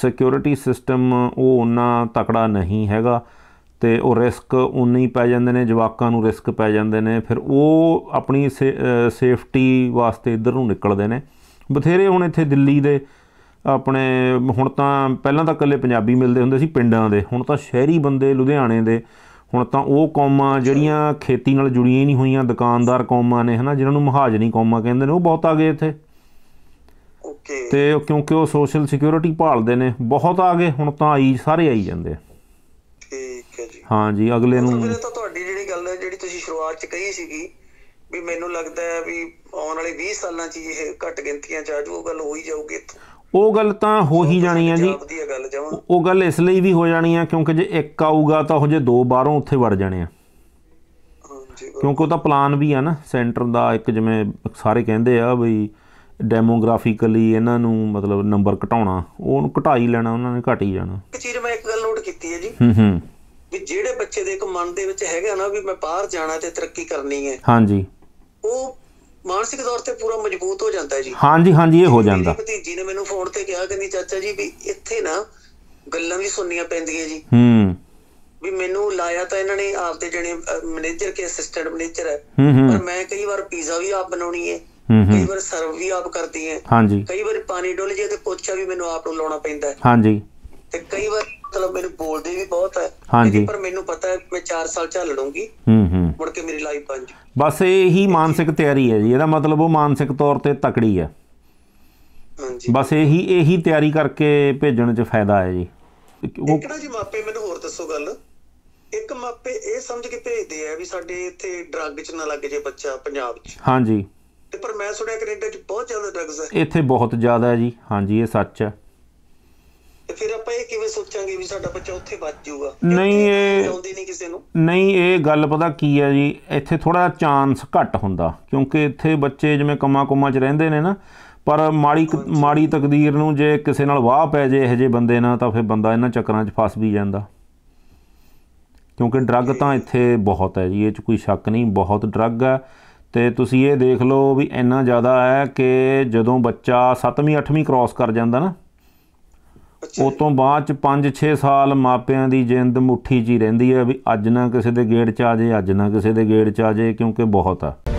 ਸਿਕਿਉਰਿਟੀ ਸਿਸਟਮ ਉਹ ਉਹਨਾਂ ਤਕੜਾ ਨਹੀਂ ਹੈਗਾ ਤੇ ਉਹ ਰਿਸਕ ਉਨੀ ਪੈ ਜਾਂਦੇ ਨੇ ਜਵਾਕਾਂ ਨੂੰ ਰਿਸਕ ਪੈ ਜਾਂਦੇ ਨੇ ਫਿਰ ਉਹ ਆਪਣੀ ਸੇਫਟੀ ਵਾਸਤੇ ਇੱਧਰ ਨੂੰ ਨਿਕਲਦੇ ਨੇ ਬਥੇਰੇ ਹੁਣ ਇੱਥੇ ਦਿੱਲੀ ਦੇ ਆਪਣੇ ਹੁਣ ਤਾਂ ਪਹਿਲਾਂ ਤਾਂ ਇਕੱਲੇ ਪੰਜਾਬੀ ਮਿਲਦੇ ਹੁੰਦੇ ਸੀ ਪਿੰਡਾਂ ਦੇ ਹੁਣ ਤਾਂ ਸ਼ਹਿਰੀ ਬੰਦੇ ਲੁਧਿਆਣੇ ਦੇ ਹੁਣ ਤਾਂ ਉਹ ਕੌਮਾਂ ਜਿਹੜੀਆਂ ਖੇਤੀ ਨਾਲ ਜੁੜੀਆਂ ਹੀ ਨਹੀਂ ਹੋਈਆਂ ਦੁਕਾਨਦਾਰ ਕੌਮਾਂ ਨੇ ਹਨਾ ਜਿਨ੍ਹਾਂ ਨੂੰ ਮਹਾਜਨੀ ਕੌਮਾਂ ਕਹਿੰਦੇ ਨੇ ਉਹ ਬਹੁਤ ਆ ਗਏ ਇੱਥੇ ਓਕੇ ਤੇ ਕਿਉਂਕਿ ਉਹ ਸੋਸ਼ਲ ਸਿਕਿਉਰਿਟੀ ਭਾਲਦੇ ਨੇ ਬਹੁਤ ਆ ਗਏ ਹੁਣ ਤਾਂ ਆਈ ਸਾਰੇ ਆਈ ਜਾਂਦੇ ਠੀਕ ਹੈ ਜੀ ਹਾਂ ਜੀ ਅਗਲੇ ਨੂੰ ਮੇਰੇ ਤਾਂ ਤੁਹਾਡੀ ਜਿਹੜੀ ਗੱਲ ਹੈ ਜਿਹੜੀ ਤੁਸੀਂ ਸ਼ੁਰੂਆਤ 'ਚ ਕਹੀ ਸੀਗੀ ਵੀ ਮੈਨੂੰ ਲੱਗਦਾ ਹੈ ਵੀ ਆਉਣ ਵਾਲੇ 20 ਸਾਲਾਂ 'ਚ ਇਹ ਘੱਟ ਗਿਣਤੀਆਂ 'ਚ ਆਜੂ ਗੱਲ ਹੋ ਹੀ ਜਾਊਗੀ ਉਹ ਗੱਲ ਤਾਂ ਹੋ ਹੀ ਜਾਣੀ ਹੈ ਜੀ ਉਹ ਗੱਲ ਇਸ ਲਈ ਵੀ ਹੋ ਜਾਣੀ ਹੈ ਕਿਉਂਕਿ ਜੇ ਇੱਕ ਆਊਗਾ ਤਾਂ ਉਹ ਜੇ ਦੋ ਬਾਹਰੋਂ ਉੱਥੇ ਵੜ ਜਾਣੇ ਆ ਕਿਉਂਕਿ ਉਹ ਤਾਂ ਪਲਾਨ ਵੀ ਆ ਨਾ ਸੈਂਟਰ ਦਾ ਇੱਕ ਜਿਵੇਂ ਸਾਰੇ ਕਹਿੰਦੇ ਆ ਬਈ ਡੈਮੋਗ੍ਰਾਫਿਕਲੀ ਇਹਨਾਂ ਨੂੰ ਮਤਲਬ ਨੰਬਰ ਘਟਾਉਣਾ ਉਹਨੂੰ ਘਟਾਈ ਲੈਣਾ ਉਹਨਾਂ ਨੇ ਘਟ ਹੀ ਜਾਣਾ ਇੱਕ ਚੀਜ਼ ਮੈਂ ਇੱਕ ਗੱਲ ਨੋਟ ਕੀਤੀ ਹੈ ਜੀ ਹੂੰ ਹੂੰ ਕਿ ਜਿਹੜੇ ਬੱਚੇ ਦੇ ਇੱਕ ਮਨ ਦੇ ਵਿੱਚ ਹੈਗਾ ਨਾ ਵੀ ਮੈਂ ਬਾਹਰ ਜਾਣਾ ਤੇ ਤਰੱਕੀ ਕਰਨੀ ਹੈ ਹਾਂਜੀ ਉਹ ਮਾਨਸਿਕ ਤੌਰ ਤੇ ਪੂਰਾ ਮਜ਼ਬੂਤ ਹੋ ਜਾਂਦਾ ਜੀ ਹਾਂਜੀ ਹਾਂਜੀ ਇਹ ਹੋ ਜਾਂਦਾ ਭਤੀਜੀ ਨੇ ਮੈਨੂੰ ਫੋਨ ਤੇ ਕਿਹਾ ਕਿ ਨਹੀਂ ਚਾਚਾ ਜੀ ਵੀ ਇੱਥੇ ਨਾ ਗੱਲਾਂ ਵੀ ਸੁਣਨੀਆਂ ਪੈਂਦੀਆਂ ਜੀ ਹੂੰ ਵੀ ਮੈਨੂੰ ਲਾਇਆ ਤਾਂ ਇਹਨਾਂ ਨੇ ਆਪ ਦੇ ਜਿਹੜੇ ਮੈਨੇਜਰ ਕੇ ਅਸਿਸਟੈਂਟ ਮੈਨੇਜਰ ਹੈ ਪਰ ਮੈਂ ਕਈ ਵਾਰ ਪੀਜ਼ਾ ਵੀ ਆਪ ਬਣਾਉਣੀ ਹੈ ਕਈ ਵਾਰ ਸਰਵ ਵੀ ਆਪ ਕਰਦੀ ਹੈ ਹਾਂਜੀ ਕਈ ਵਾਰ ਪਾਣੀ ਡੋਲ ਜੇ ਤੇ ਪੋਚਾ ਵੀ ਮੈਨੂੰ ਆਪ ਨੂੰ ਲਾਉਣਾ ਪੈਂਦਾ ਹੈ ਹਾਂਜੀ ਤੇ ਕਈ ਵਾਰ ਮਤਲਬ ਮੈਨੂੰ ਬੋਲਦੇ ਵੀ ਬਹੁਤ ਹੈ ਹਾਂਜੀ ਪਰ ਮੈਨੂੰ ਪਤਾ ਹੈ ਮੈਂ 4 ਸਾਲ ਝੱਲ ਲਵਾਂਗੀ ਹੂੰ ਹੂੰ ਮੁੜ ਕੇ ਮੇਰੀ ਲਾਈਫ ਬਣ ਜੂ ਬਸ ਇਹ ਹੀ ਮਾਨਸਿਕ ਤਿਆਰੀ ਹੈ ਜੀ ਇਹਦਾ ਮਤਲਬ ਉਹ ਮਾਨਸਿਕ ਤੌਰ ਤੇ ਤਕੜੀ ਹੈ ਹਾਂਜੀ ਬਸ ਇਹੀ ਇਹੀ ਤਿਆਰੀ ਕਰਕੇ ਭੇਜਣ 'ਚ ਫਾਇਦਾ ਹੈ ਜੀ ਇੱਕ ਨਾ ਜੀ ਮਾਪੇ ਮੈਨੂੰ ਹੋਰ ਦੱਸੋ ਗੱਲ ਇੱਕ ਮਾਪੇ ਇਹ ਸਮਝ ਕੇ ਭੇਜਦੇ ਆ ਵੀ ਸਾਡੇ ਇੱਥੇ ਡਰੱਗ 'ਚ ਨਾ ਲੱਗ ਜੇ ਬੱਚਾ ਪੰਜਾਬ 'ਚ ਹਾਂਜੀ ਪਰ ਮੈਂ ਸੁਣਿਆ ਕੈਨੇਡਾ 'ਚ ਬਹੁਤ ਜ਼ਿਆਦਾ ਡਰੱਗਸ ਹੈ ਇੱਥੇ ਬਹੁਤ ਜ਼ਿਆਦਾ ਹੈ ਜੀ ਹਾਂਜੀ ਇਹ ਸੱਚ ਹੈ ਤੇ ਫਿਰ ਆਪਾਂ ਇਹ ਕਿਵੇਂ ਸੋਚਾਂਗੇ ਵੀ ਸਾਡਾ ਬੱਚਾ ਉੱਥੇ ਬਚ ਜਾਊਗਾ ਨਹੀਂ ਇਹ ਆਉਂਦੀ ਨਹੀਂ ਕਿਸੇ ਨੂੰ ਨਹੀਂ ਇਹ ਗੱਲ ਪਤਾ ਕੀ ਹੈ ਜੀ ਇੱਥੇ ਥੋੜਾ ਚਾਂਸ ਘੱਟ ਹੁੰਦਾ ਕਿਉਂਕਿ ਇੱਥੇ ਬੱਚੇ ਜਿਵੇਂ ਕਮਾ ਕਮਾ 'ਚ ਰਹਿੰਦੇ ਨੇ ਨਾ ਪਰ ਮਾੜੀ ਮਾੜੀ ਤਕਦੀਰ ਨੂੰ ਜੇ ਕਿਸੇ ਨਾਲ ਵਾਹ ਪੈ ਜੇ ਇਹ ਜੇ ਬੰਦੇ ਨਾਲ ਤਾਂ ਫਿਰ ਬੰਦਾ ਇਹਨਾਂ ਚੱਕਰਾਂ 'ਚ ਫਸ ਵੀ ਜਾਂਦਾ ਕਿਉਂਕਿ ਡਰੱਗ ਤਾਂ ਇੱਥੇ ਬਹੁਤ ਹੈ ਜੀ ਇਹ 'ਚ ਕੋਈ ਸ਼ੱਕ ਨਹੀਂ ਬਹੁਤ ਡਰੱਗ ਹੈ ਤੇ ਤੁਸੀਂ ਇਹ ਦੇਖ ਲਓ ਵੀ ਇੰਨਾ ਜ਼ਿਆਦਾ ਹੈ ਕਿ ਜਦੋਂ ਬੱਚਾ 7ਵੀਂ 8ਵੀਂ ਕ੍ਰਾਸ ਕਰ ਜਾਂਦਾ ਨਾ ਉਹ ਤੋਂ ਬਾਅਦ ਚ 5-6 ਸਾਲ ਮਾਪਿਆਂ ਦੀ ਜਿੰਦ ਮੁੱਠੀ ਜੀ ਰਹਿੰਦੀ ਹੈ ਵੀ ਅੱਜ ਨਾ ਕਿਸੇ ਦੇ ਗੇੜ 'ਚ ਆ ਜੇ ਅੱਜ ਨਾ ਕਿਸੇ ਦੇ ਗੇੜ 'ਚ ਆ ਜੇ ਕਿਉਂਕਿ ਬਹੁਤ ਆ